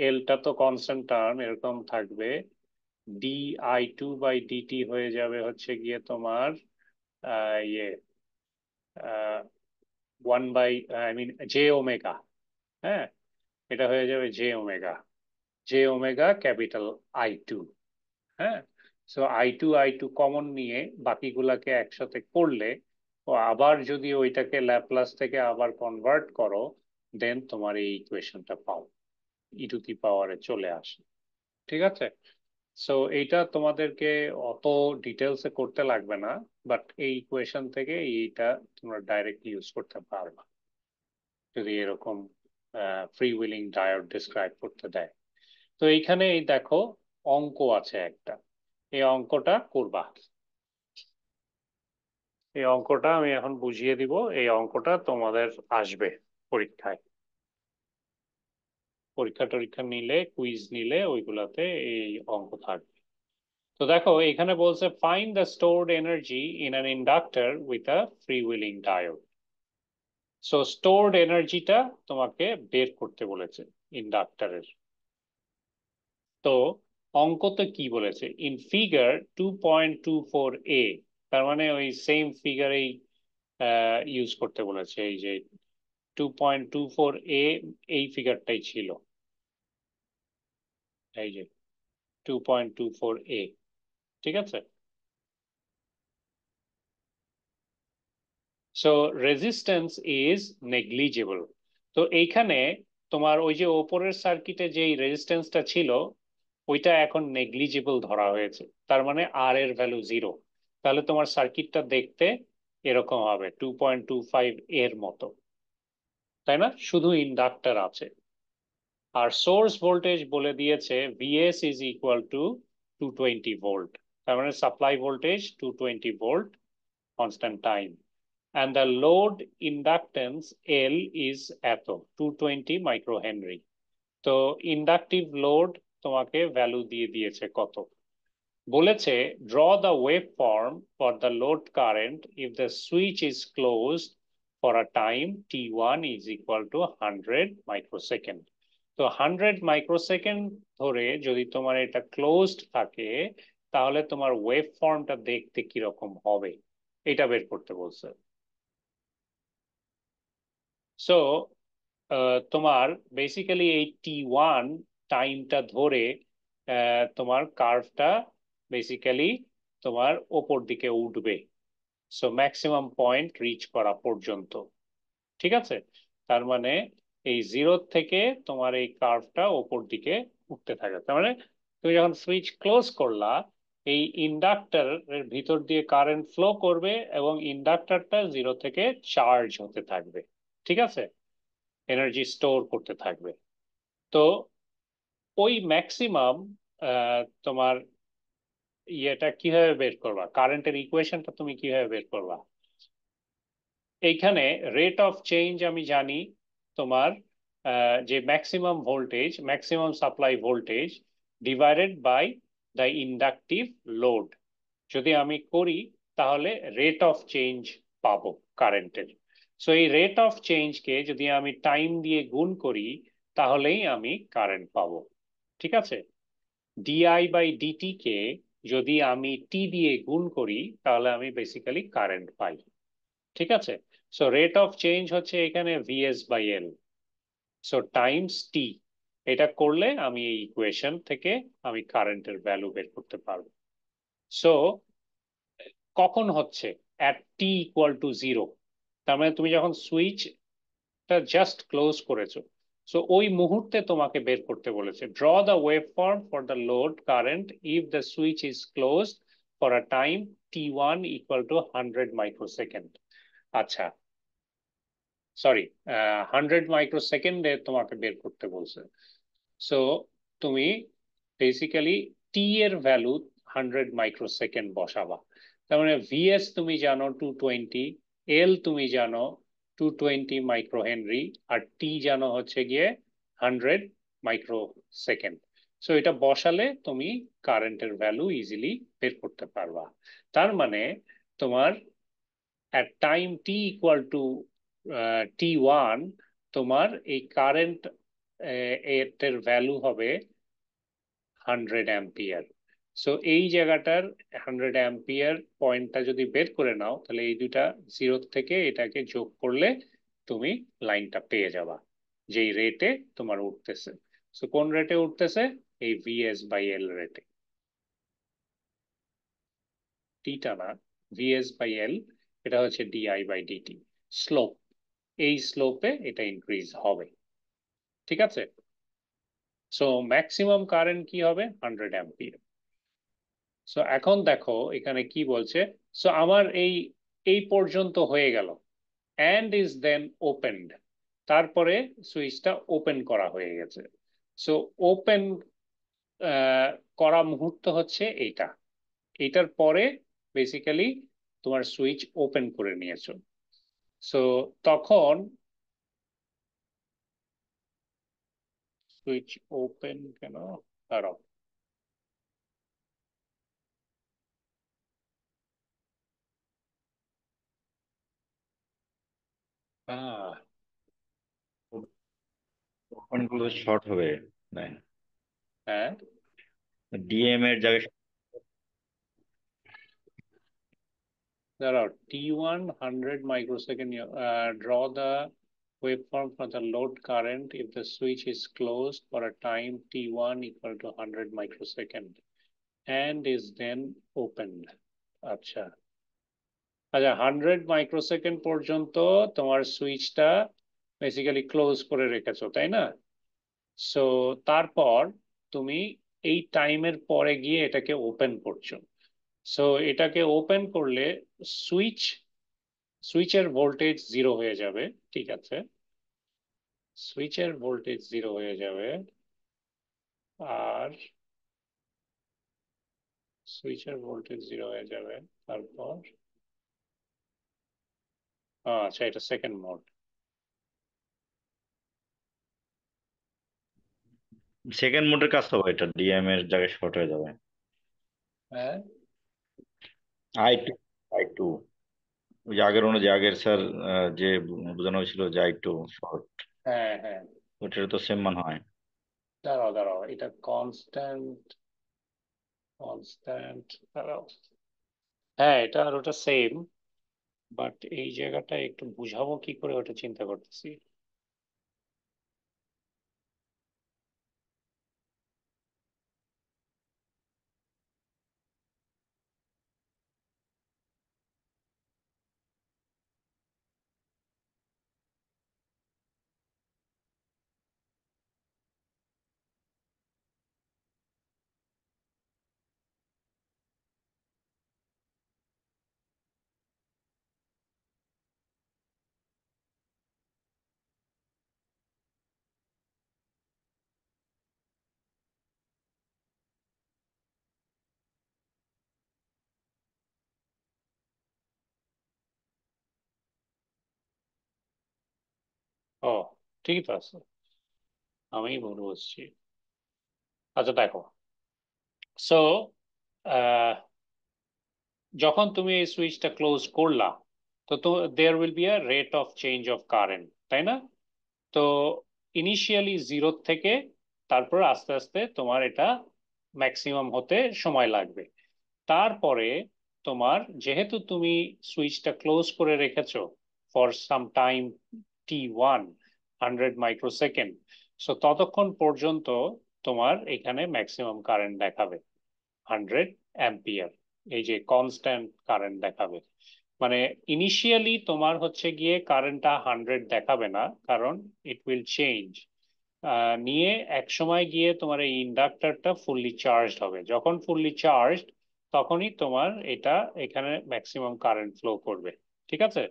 এলটা তো কনস্ট্যান্ট টার্ম এরকম থাকবে d I two by dt হয়ে যাবে হচ্ছে গিয়ে তোমার ইয়ে one by I mean j omega হ্যাঁ এটা হয়ে যাবে j omega j omega capital I two হ্যাঁ so I two I two common নিয়ে বাকিগুলাকে একসাথে করলে ও আবার যদি ওইটাকে ল্যাপ্লাস থেকে আবার কনভার্ট করো দেন তোমার এই ইকুয়েশনটা পাও ই টু দি পাওয়ারে চলে আসে ঠিক আছে সো এইটা তোমাদেরকে অত ডিটেলসে করতে লাগবে না বাট এই ইকুয়েশন থেকে এইটা তোমরা ডাইরেক্ট ইউজ করতে পারবা যদি এরকম ফ্রি উইলিং ডায়ট ডিসক্রাইব করতে দেয় তো এইখানে এই দেখো অঙ্ক আছে একটা এই অঙ্কটা করবা এই অঙ্কটা আমি এখন বুঝিয়ে দিব এই অঙ্কটা তোমাদের আসবে পরীক্ষায় পরীক্ষা টরীক্ষা নিলে কুইজ নিলে ওইগুলাতে এই অঙ্ক থাকবে তো দেখো এখানে বলছে fine the stored energy in an inductor with a free wheeling diode so stored এনার্জিটা তোমাকে বের করতে বলেছে ইন্ডাক্টরের তো অঙ্ক তো কি বলেছে in figure two point two four a তার মানে ওই সেম ফিগারেই ইউজ করতে বলেছে এই যে two point two four a এই ফিগারটাই ছিল এই যে two point two four a ঠিক আছে সো রেজিস্ট্যান্স ইজ নেগলিজেবল তো এইখানে তোমার ওই যে ওপরের সার্কিটে যে রেজিস্ট্যান্সটা ছিল ওইটা এখন নেগলিজেবল ধরা হয়েছে তার মানে আর এর ভ্যালু জিরো তাহলে তোমার সার্কিটটা দেখতে এরকম হবে টু পয়েন্ট টু ফাইভ এর মতো তাই না শুধু ইন্ডাক্টার আছে আর সোর্স ভোল্টেজ বলে দিয়েছে VS is equal to two twenty volt তার মানে supply voltage two twenty volt constant time and the load inductance L is এত মাইক্রো হেনরি তো ইন্ডাকটিভ লোড তোমাকে ভ্যালু দিয়ে দিয়েছে কত বলেছে draw the wave form for the load current if the switch is close for a time t one is equal to hundred micro second তো hundred microsecond ধরে যদি তোমার এটা ক্লোজড থাকে তাহলে তোমার ওয়েভ ফর্মটা দেখতে কিরকম হবে এটা বের করতে বলছে সো তোমার বেসিক্যালি এই টি ওয়ান টাইমটা ধরে তোমার কার্ভটা বেসিক্যালি তোমার ওপর দিকে উঠবে সো ম্যাক্সিমাম পয়েন্ট রিচ করা পর্যন্ত ঠিক আছে তার মানে এই জিরো থেকে তোমার এই কার্ভটা ওপর দিকে উঠতে থাকে তার মানে তুমি যখন সুইচ ক্লোজ করলা এই এর ভিতর দিয়ে কারেন্ট ফ্লো করবে এবং ইন্ডাক্টরটা জিরো থেকে চার্জ হতে থাকবে ঠিক আছে এনার্জি স্টোর করতে থাকবে তো ওই ম্যাক্সিমাম তোমার ইয়েটা কিভাবে বের করবা কারেন্টের ইকুয়েশনটা তুমি কিভাবে বের করবা এইখানে রেট অফ চেঞ্জ আমি জানি তোমার uh, যে maximum voltage maximum supply voltage divided by the inductive load যদি আমি করি তাহলে রেট অফ চেঞ্জ পাবো কারেন্টের সো এই রেট অফ চেঞ্জকে যদি আমি টাইম দিয়ে গুণ করি তাহলেই আমি কারেন্ট পাবো ঠিক আছে ডিআই বাই ডিটি কে যদি আমি টি দিয়ে গুণ করি তাহলে আমি বেসিক্যালি কারেন্ট পাই ঠিক আছে সো রেট অফ চেঞ্জ হচ্ছে এখানে VS by L so times t এটা করলে আমি এই ইকুয়েশন থেকে আমি কারেন্টের ভ্যালু বের করতে পারবো সো কখন হচ্ছে at T equal to zero তার মানে তুমি যখন সুইচটা জাস্ট ক্লোজ করেছো সো ওই মুহূর্তে তোমাকে বের করতে বলেছে draw the wave form for the load current if the switch is close for a time t one equal to hundred micro second আচ্ছা সরি হান্ড্রেড মাইক্রো সেকেন্ডে তোমাকে বের করতে বলছে সো তুমি বেসিক্যালি টি এর ভ্যালু হান্ড্রেড মাইক্রো সেকেন্ড বসাবা তার মানে ভিএস তুমি জানো টু টোয়েন্টি এল তুমি জানো টু টোয়েন্টি মাইক্রো হেনরি আর টি জানো হচ্ছে গিয়ে হান্ড্রেড মাইক্রো সেকেন্ড সো এটা বসালে তুমি কারেন্টের ভ্যালু ইজিলি বের করতে পারবা তার মানে তোমার at time T equal to T one তোমার এই কারেন্ট এর ভ্যালু হবে হান্ড্রেড অ্যাম্পিয়ার সো এই জায়গাটার হান্ড্রেড অ্যাম্পিয়ার পয়েন্টটা যদি বের করে নাও তাহলে এই দুটা জিরো থেকে এটাকে যোগ করলে তুমি লাইনটা পেয়ে যাবা যেই রেটে তোমার উঠতেছে সো কোন রেটে উঠতেছে এই ভিএস বাই এল রেটে টিটা না ভিএস বাই এল এটা হচ্ছে ডিআই বাই ডিটি স্লোপ এই স্লোপে এটা ইনক্রিজ হবে ঠিক আছে সো ম্যাক্সিমাম কারেন্ট কি হবে হান্ড্রেড অ্যাম্পিয়ার সো এখন দেখো এখানে কি বলছে সো আমার এই এই পর্যন্ত হয়ে গেল অ্যান্ড ইজ দেন ওপেন্ড তারপরে সুইচটা ওপেন করা হয়ে গেছে সো ওপেন করা মুহূর্ত হচ্ছে এইটা এইটার পরে বেসিক্যালি তোমার সুইচ ওপেন করে নিয়েছো so তখন সুইচ open কেন দাঁড়াও ওপেন গুলো শর্ট হবে হ্যাঁ ডিএম এর জায়গায় there are T1 100 microsecond, uh, draw the waveform for the load current if the switch is closed for a time T1 equal to 100 microsecond and is then opened. hundred microsecond আচ্ছা hundred microsecond switch ta basically close close করে রেখেছো তাই না so তারপর তুমি এই টাইমের পরে গিয়ে এটাকে open করছো সো এটাকে ওপেন করলে সুইচ সুইচের ভোল্টেজ জিরো হয়ে যাবে ঠিক আছে সুইচের ভোল্টেজ জিরো হয়ে যাবে আর সুইচের ভোল্টেজ জিরো হয়ে যাবে তারপর আচ্ছা এটা সেকেন্ড মোড সেকেন্ড মোডের কাজ তো এটা ডিএম এর জায়গায় শর্ট হয়ে যাবে হ্যাঁ আই টু আই টু জাগরণ জাগের স্যার যে বোঝানো হয়েছিল যে আই টু শর্ট হ্যাঁ হ্যাঁ ওটার তো সেম মান হয় দাঁড়াও দাঁড়াও এটা কনস্ট্যান্ট কনস্ট্যান্ট দাঁড়াও হ্যাঁ এটা আর ওটা সেম বাট এই জায়গাটা একটু বুঝাবো কি করে ওটা চিন্তা করতেছি ও ঠিকই তো আছে আমি ভুল বলছি আচ্ছা দেখো সো যখন তুমি এই সুইচটা ক্লোজ করলা তো তো there will be a rate of change of current তাই না তো ইনিশিয়ালি জিরো থেকে তারপর আস্তে আস্তে তোমার এটা ম্যাক্সিমাম হতে সময় লাগবে তারপরে তোমার যেহেতু তুমি সুইচটা ক্লোজ করে রেখেছো for some time one hundred microsecond so ততক্ষণ পর্যন্ত তোমার এখানে ম্যাক্সিমাম কারেন্ট দেখাবে হান্ড্রেড অ্যাম্পিয়ার এই যে কনস্ট্যান্ট কারেন্ট দেখাবে মানে ইনিশিয়ালি তোমার হচ্ছে গিয়ে কারেন্টটা হান্ড্রেড দেখাবে না কারণ ইট উইল চেঞ্জ নিয়ে এক সময় গিয়ে তোমার এই ইন্ডাক্টরটা ফুললি চার্জড হবে যখন ফুললি চার্জড তখনই তোমার এটা এখানে ম্যাক্সিমাম কারেন্ট ফ্লো করবে ঠিক আছে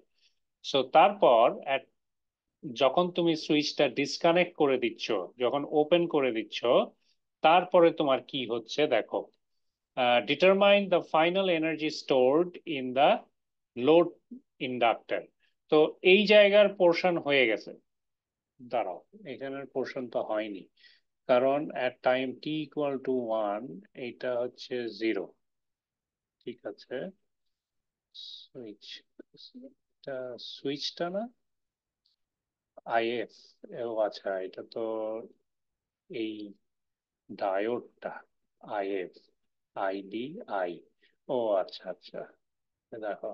সো তারপর অ্যাট যখন তুমি সুইচটা ডিসকানেক্ট করে দিচ্ছ যখন ওপেন করে দিচ্ছ তারপরে তোমার কি হচ্ছে দেখো determine the final energy stored in the load inductor তো এই জায়গার পোর্শন হয়ে গেছে দাঁড়াও এখানের পোর্শন তো হয়নি কারণ at time T equal to one এইটা হচ্ছে জিরো ঠিক আছে সুইচ সুইচটা না আইএফ ও আচ্ছা এটা তো এই ডায়োডটা আইএফ আইডি আই ও আচ্ছা আচ্ছা দেখো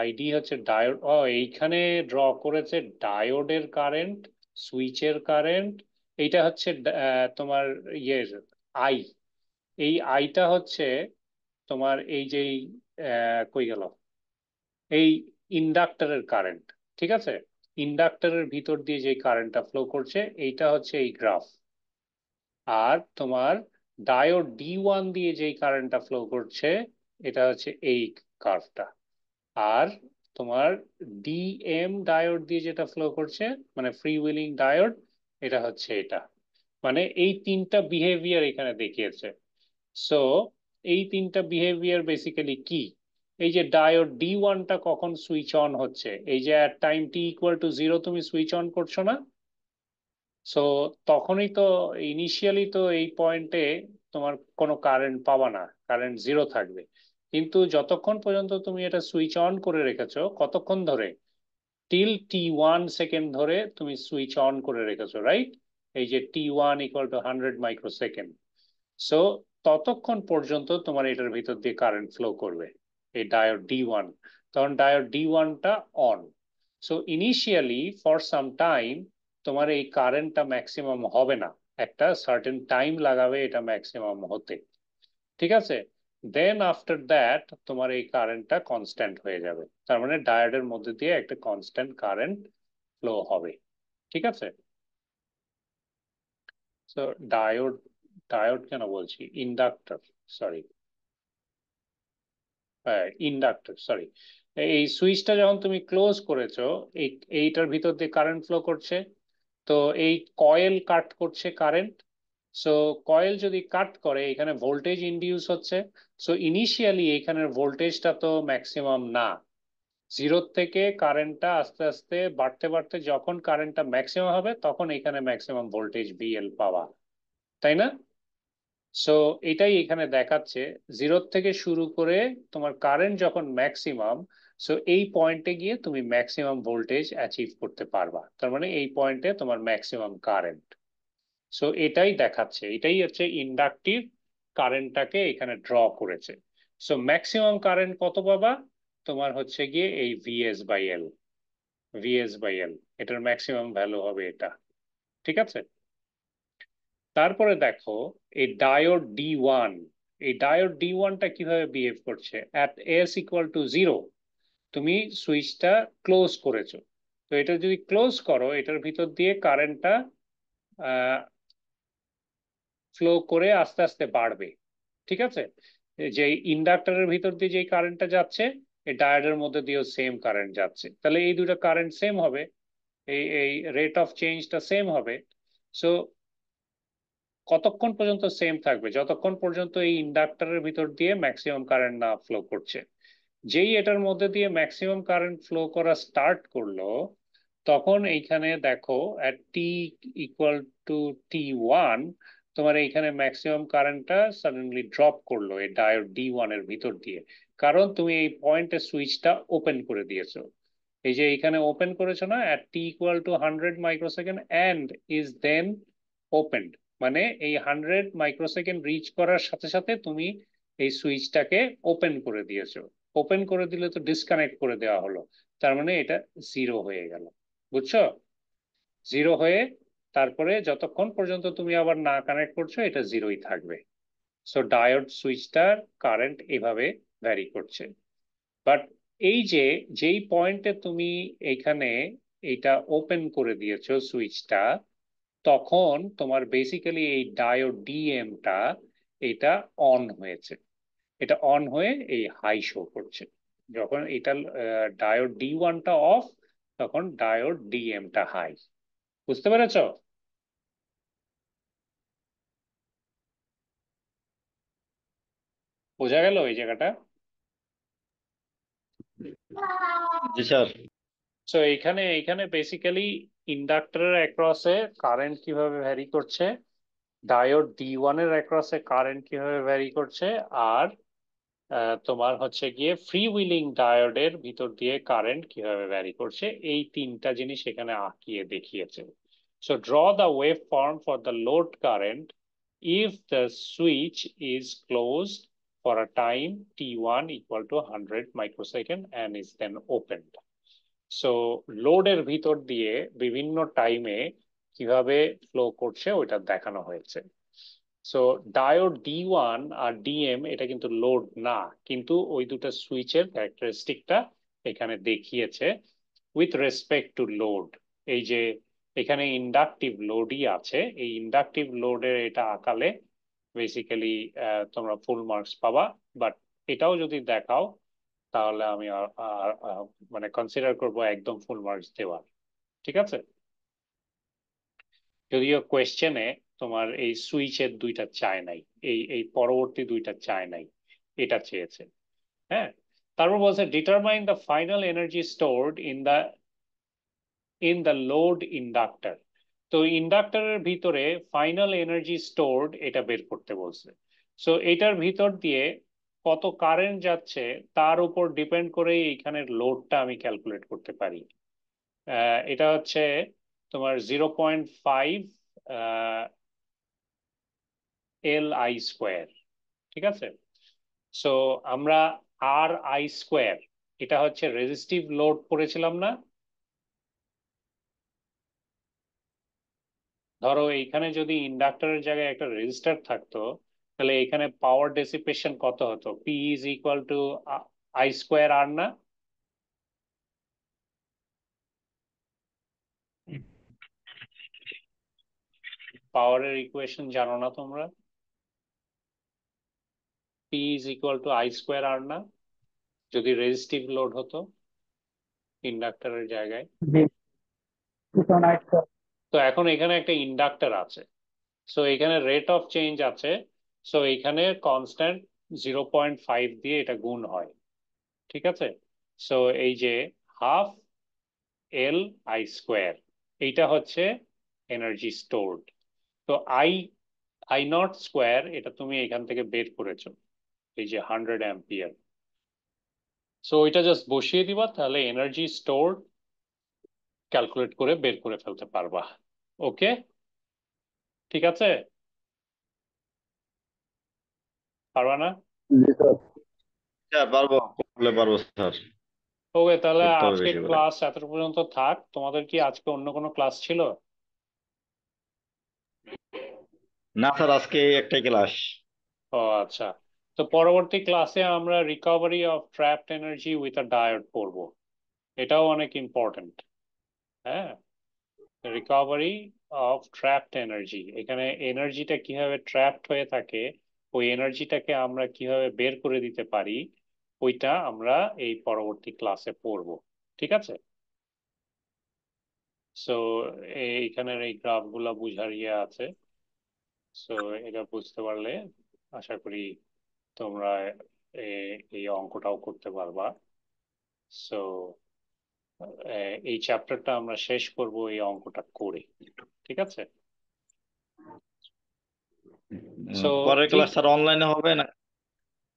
আইডি হচ্ছে ডায়োড ও এইখানে ড্র করেছে ডায়োডের কারেন্ট সুইচের কারেন্ট এইটা হচ্ছে তোমার ইয়ের আই এই আইটা হচ্ছে তোমার এই যে কই গেল এই ইন্ডাক্টরের কারেন্ট ঠিক আছে ইন্ডাক্টরের ভিতর দিয়ে যে কারেন্টটা ফ্লো করছে এইটা হচ্ছে এই গ্রাফ আর তোমার ডায়োড ডি ওয়ান দিয়ে যে কারেন্টটা ফ্লো করছে এটা হচ্ছে এই কার্ভটা আর তোমার ডি এম ডায়োড দিয়ে যেটা ফ্লো করছে মানে ফ্রি উইলিং ডায়োড এটা হচ্ছে এটা মানে এই তিনটা বিহেভিয়ার এখানে দেখিয়েছে সো এই তিনটা বিহেভিয়ার বেসিক্যালি কি এই যে ডায়োড ডি ওয়ানটা কখন সুইচ অন হচ্ছে এই যে at time T equal to zero তুমি সুইচ অন করছো না সো তখনই তো ইনিশিয়ালি তো এই পয়েন্টে তোমার কোনো কারেন্ট পাবা না কারেন্ট জিরো থাকবে কিন্তু যতক্ষণ পর্যন্ত তুমি এটা সুইচ অন করে রেখেছো কতক্ষণ ধরে টিল টি ওয়ান সেকেন্ড ধরে তুমি সুইচ অন করে রেখেছো রাইট এই যে t one equal to hundred micro second so ততক্ষণ পর্যন্ত তোমার এটার ভিতর দিয়ে কারেন্ট ফ্লো করবে এই diode D1 তখন ডায়োড D1টা on so initially for some time তোমার এই কারেন্টটা ম্যাক্সিমাম হবে না একটা সার্টেন টাইম লাগাবে এটা ম্যাক্সিমাম হতে ঠিক আছে দেন আফটার দ্যাট তোমার এই কারেন্টটা কনস্ট্যান্ট হয়ে যাবে তার মানে ডায়োডের মধ্যে দিয়ে একটা কনস্ট্যান্ট কারেন্ট ফ্লো হবে ঠিক আছে সো ডায়োড ডায়োড কেন বলছি ইন্ডাক্টর সরি ইন্ডাক্টর সরি এই সুইচটা যখন তুমি ক্লোজ করেছো এই এইটার ভিতর দিয়ে কারেন্ট ফ্লো করছে তো এই কয়েল কাট করছে কারেন্ট সো কয়েল যদি কাট করে এখানে ভোল্টেজ ইন্ডিউস হচ্ছে সো ইনিশিয়ালি এখানের ভোল্টেজটা তো ম্যাক্সিমাম না জিরোর থেকে কারেন্টটা আস্তে আস্তে বাড়তে বাড়তে যখন কারেন্টটা ম্যাক্সিমাম হবে তখন এখানে ম্যাক্সিমাম ভোল্টেজ বিএল পাওয়া তাই না সো এটাই এখানে দেখাচ্ছে জিরো থেকে শুরু করে তোমার কারেন্ট যখন ম্যাক্সিমাম সো এই পয়েন্টে গিয়ে তুমি ম্যাক্সিমাম ভোল্টেজ অ্যাচিভ করতে পারবা তার মানে এই পয়েন্টে তোমার ম্যাক্সিমাম কারেন্ট সো এটাই দেখাচ্ছে এটাই হচ্ছে ইন্ডাকটিভ কারেন্টটাকে এখানে ড্র করেছে সো ম্যাক্সিমাম কারেন্ট কত পাবা তোমার হচ্ছে গিয়ে এই VS by L VS by L এটার ম্যাক্সিমাম ভ্যালু হবে এটা ঠিক আছে তারপরে দেখো এই ডায়োড ডি ওয়ান এই ডায়োড ডি ওয়ানটা কিভাবে বিহেভ করছে at S equal to zero তুমি সুইচটা ক্লোজ করেছো তো এটা যদি ক্লোজ করো এটার ভিতর দিয়ে কারেন্টটা ফ্লো করে আস্তে আস্তে বাড়বে ঠিক আছে যে ইন্ডাক্টরের ভিতর দিয়ে যে কারেন্টটা যাচ্ছে এই ডায়োডের মধ্যে দিয়েও সেম কারেন্ট যাচ্ছে তাহলে এই দুটো কারেন্ট সেম হবে এই এই রেট অফ চেঞ্জটা সেম হবে সো কতক্ষণ পর্যন্ত সেম থাকবে যতক্ষণ পর্যন্ত এই ইন্ডাক্টরের ভিতর দিয়ে ম্যাক্সিমাম কারেন্ট না ফ্লো করছে যেই এটার মধ্যে দিয়ে ম্যাক্সিমাম কারেন্ট ফ্লো করা স্টার্ট করলো তখন এইখানে দেখো at T equal to T one তোমার এইখানে ম্যাক্সিমাম কারেন্টটা সাডেনলি ড্রপ করলো এই ডায়োড ডি ওয়ানের ভিতর দিয়ে কারণ তুমি এই পয়েন্টে সুইচটা ওপেন করে দিয়েছো এই যে এইখানে ওপেন করেছো না at T equal to hundred microsecond and is then opened মানে এই হান্ড্রেড মাইক্রোসেকেন্ড রিচ করার সাথে সাথে তুমি এই সুইচটাকে ওপেন করে দিয়েছো ওপেন করে দিলে তো ডিসকানেক্ট করে দেওয়া হলো তার মানে এটা জিরো হয়ে গেল বুঝছো জিরো হয়ে তারপরে যতক্ষণ পর্যন্ত তুমি আবার না কানেক্ট করছো এটা জিরোই থাকবে সো ডায়োড সুইচটার কারেন্ট এভাবে ভ্যারি করছে বাট এই যে যেই পয়েন্টে তুমি এখানে এটা ওপেন করে দিয়েছো সুইচটা তখন তোমার বেসিক্যালি এই ডায়োডিএমটা এটা অন হয়েছে এটা অন হয়ে এই হাই শো করছে যখন এটা ডায়ো ডি ওয়ানটা অফ তখন ডায়ো ডিএমটা হাই বুঝতে পেরেছ বোঝা গেল এই জায়গাটা জি স্যার সো এখানে এখানে বেসিক্যালি ইন্ডাক্টরের অ্যাক্রসে কারেন্ট কিভাবে ভ্যারি করছে ডায়োড ডি ওয়ানের অ্যাক্রসে কারেন্ট কিভাবে ভ্যারি করছে আর তোমার হচ্ছে গিয়ে ফ্রি উইলিং ডায়োডের ভিতর দিয়ে কারেন্ট কিভাবে ভ্যারি করছে এই তিনটা জিনিস এখানে আঁকিয়ে দেখিয়েছে so draw the wave form for the load current if the switch is close for a time t one equal to hundred microsecond and is then opened so লোডের ভিতর দিয়ে বিভিন্ন টাইমে কিভাবে ফ্লো করছে ওইটা দেখানো হয়েছে সো ডায়োড ডি ওয়ান আর ডিএম এটা কিন্তু লোড না কিন্তু ওই দুটা সুইচের ক্যারেক্টারিস্টিকটা এখানে দেখিয়েছে উইথ রেসপেক্ট টু লোড এই যে এখানে ইন্ডাকটিভ লোডই আছে এই ইন্ডাকটিভ লোডের এটা আঁকালে বেসিক্যালি তোমরা ফুল মার্কস পাবা বাট এটাও যদি দেখাও তাহলে আমি মানে কনসিডার করব একদম ফুল মার্কস দেওয়ার ঠিক আছে যদিও কোয়েশ্চেনে তোমার এই সুইচের দুইটা চায় নাই এই এই পরবর্তী দুইটা চায় নাই এটা চেয়েছে হ্যাঁ তারপর বলছে determine the final energy stored in the in the load inductor তো ইন্ডাক্টরের ভিতরে ফাইনাল এনার্জি স্টোরড এটা বের করতে বলছে সো এটার ভিতর দিয়ে কত কারেন্ট যাচ্ছে তার উপর ডিপেন্ড করে এইখানের লোডটা আমি ক্যালকুলেট করতে পারি এটা হচ্ছে তোমার zero point five L I square ঠিক আছে সো আমরা আর আই স্কোয়ার এটা হচ্ছে রেজিস্টিভ লোড করেছিলাম না ধরো এইখানে যদি ইন্ডাক্টরের জায়গায় একটা রেজিস্টার থাকতো তাহলে এখানে পাওয়ার ডেসিপেশন কত হতো P is equal to I square R না পাওয়ারের ইকুয়েশন জানো না তোমরা P is equal to I square R না যদি রেজিস্টিভ লোড হতো ইন্ডাক্টরের জায়গায় তো এখন এখানে একটা ইন্ডাক্টর আছে সো এখানে রেট অফ চেঞ্জ আছে সো এইখানে কনস্ট্যান্ট জিরো পয়েন্ট ফাইভ দিয়ে এটা গুণ হয় ঠিক আছে সো এই যে হাফ এল আই স্কোয়ার এইটা হচ্ছে এনার্জি স্টোরড তো আই আই নট স্কোয়ার এটা তুমি এখান থেকে বের করেছ এই যে হান্ড্রেড অ্যাম্পিয়ার সো ওইটা জাস্ট বসিয়ে দিবা তাহলে এনার্জি স্টোরড ক্যালকুলেট করে বের করে ফেলতে পারবা ওকে ঠিক আছে হ্যাঁ, ওকে তাহলে ক্লাস এত পর্যন্ত থাক তোমাদের কি আজকে অন্য কোনো ক্লাস ছিল না স্যার আজকে একটাই ক্লাস ও আচ্ছা তো পরবর্তী ক্লাসে আমরা recovery of trapped energy with a diode পড়ব এটাও অনেক ইম্পর্টেন্ট হ্যাঁ রিকভারি অফ ট্র্যাপড এনার্জি এখানে এনার্জিটা কিভাবে ট্র্যাপড হয়ে থাকে ওই এনার্জিটাকে আমরা কিভাবে বের করে দিতে পারি ওইটা আমরা এই পরবর্তী ক্লাসে পড়ব ঠিক আছে সো এইখানের এই গুলা বুঝার ইয়ে আছে সো এটা বুঝতে পারলে আশা করি তোমরা এই অঙ্কটাও করতে পারবা সো এই চ্যাপ্টারটা আমরা শেষ করব এই অঙ্কটা করে ঠিক আছে হ্যাঁ, পরের ক্লাস আর অনলাইনে হবে না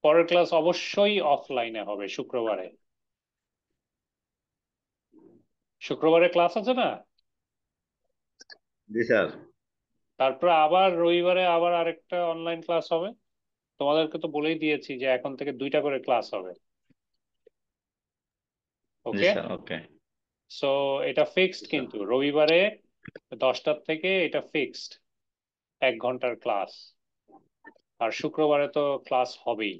পরের ক্লাস অবশ্যই অফলাইনে হবে শুক্রবারে শুক্রবারে ক্লাস আছে না জি স্যার তারপর আবার রবিবারে আবার আরেকটা অনলাইন ক্লাস হবে তোমাদেরকে তো বলেই দিয়েছি যে এখন থেকে দুইটা করে ক্লাস হবে ওকে ওকে সো এটা ফিক্সড কিন্তু রবিবারে দশটার থেকে এটা ফিক্সড এক ঘন্টার ক্লাস আর শুক্রবারে তো ক্লাস হবেই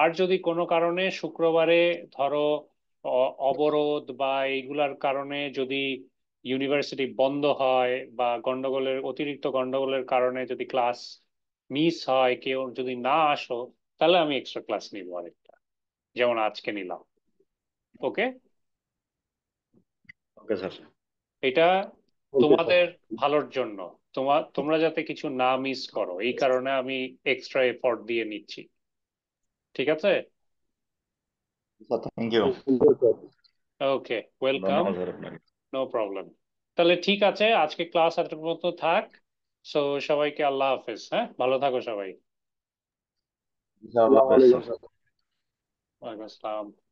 আর যদি কোনো কারণে শুক্রবারে ধরো অবরোধ বা এইগুলার কারণে যদি ইউনিভার্সিটি বন্ধ হয় বা গন্ডগোলের অতিরিক্ত গন্ডগোলের কারণে যদি ক্লাস মিস হয় কেউ যদি না আসো তাহলে আমি এক্সট্রা ক্লাস নিব আরেকটা যেমন আজকে নিলাম ওকে ওকে স্যার এটা তোমাদের ভালোর জন্য তোমার তোমরা যাতে কিছু না মিস করো এই কারণে আমি এক্সট্রা এফর্ট দিয়ে নিচ্ছি ঠিক আছে ওকে ওয়েলকাম নো প্রবলেম তাহলে ঠিক আছে আজকে ক্লাস আটের মতো থাক সো সবাইকে আল্লাহ হাফেজ হ্যাঁ ভালো থাকো সবাই ওয়ালাইকুম আসসালাম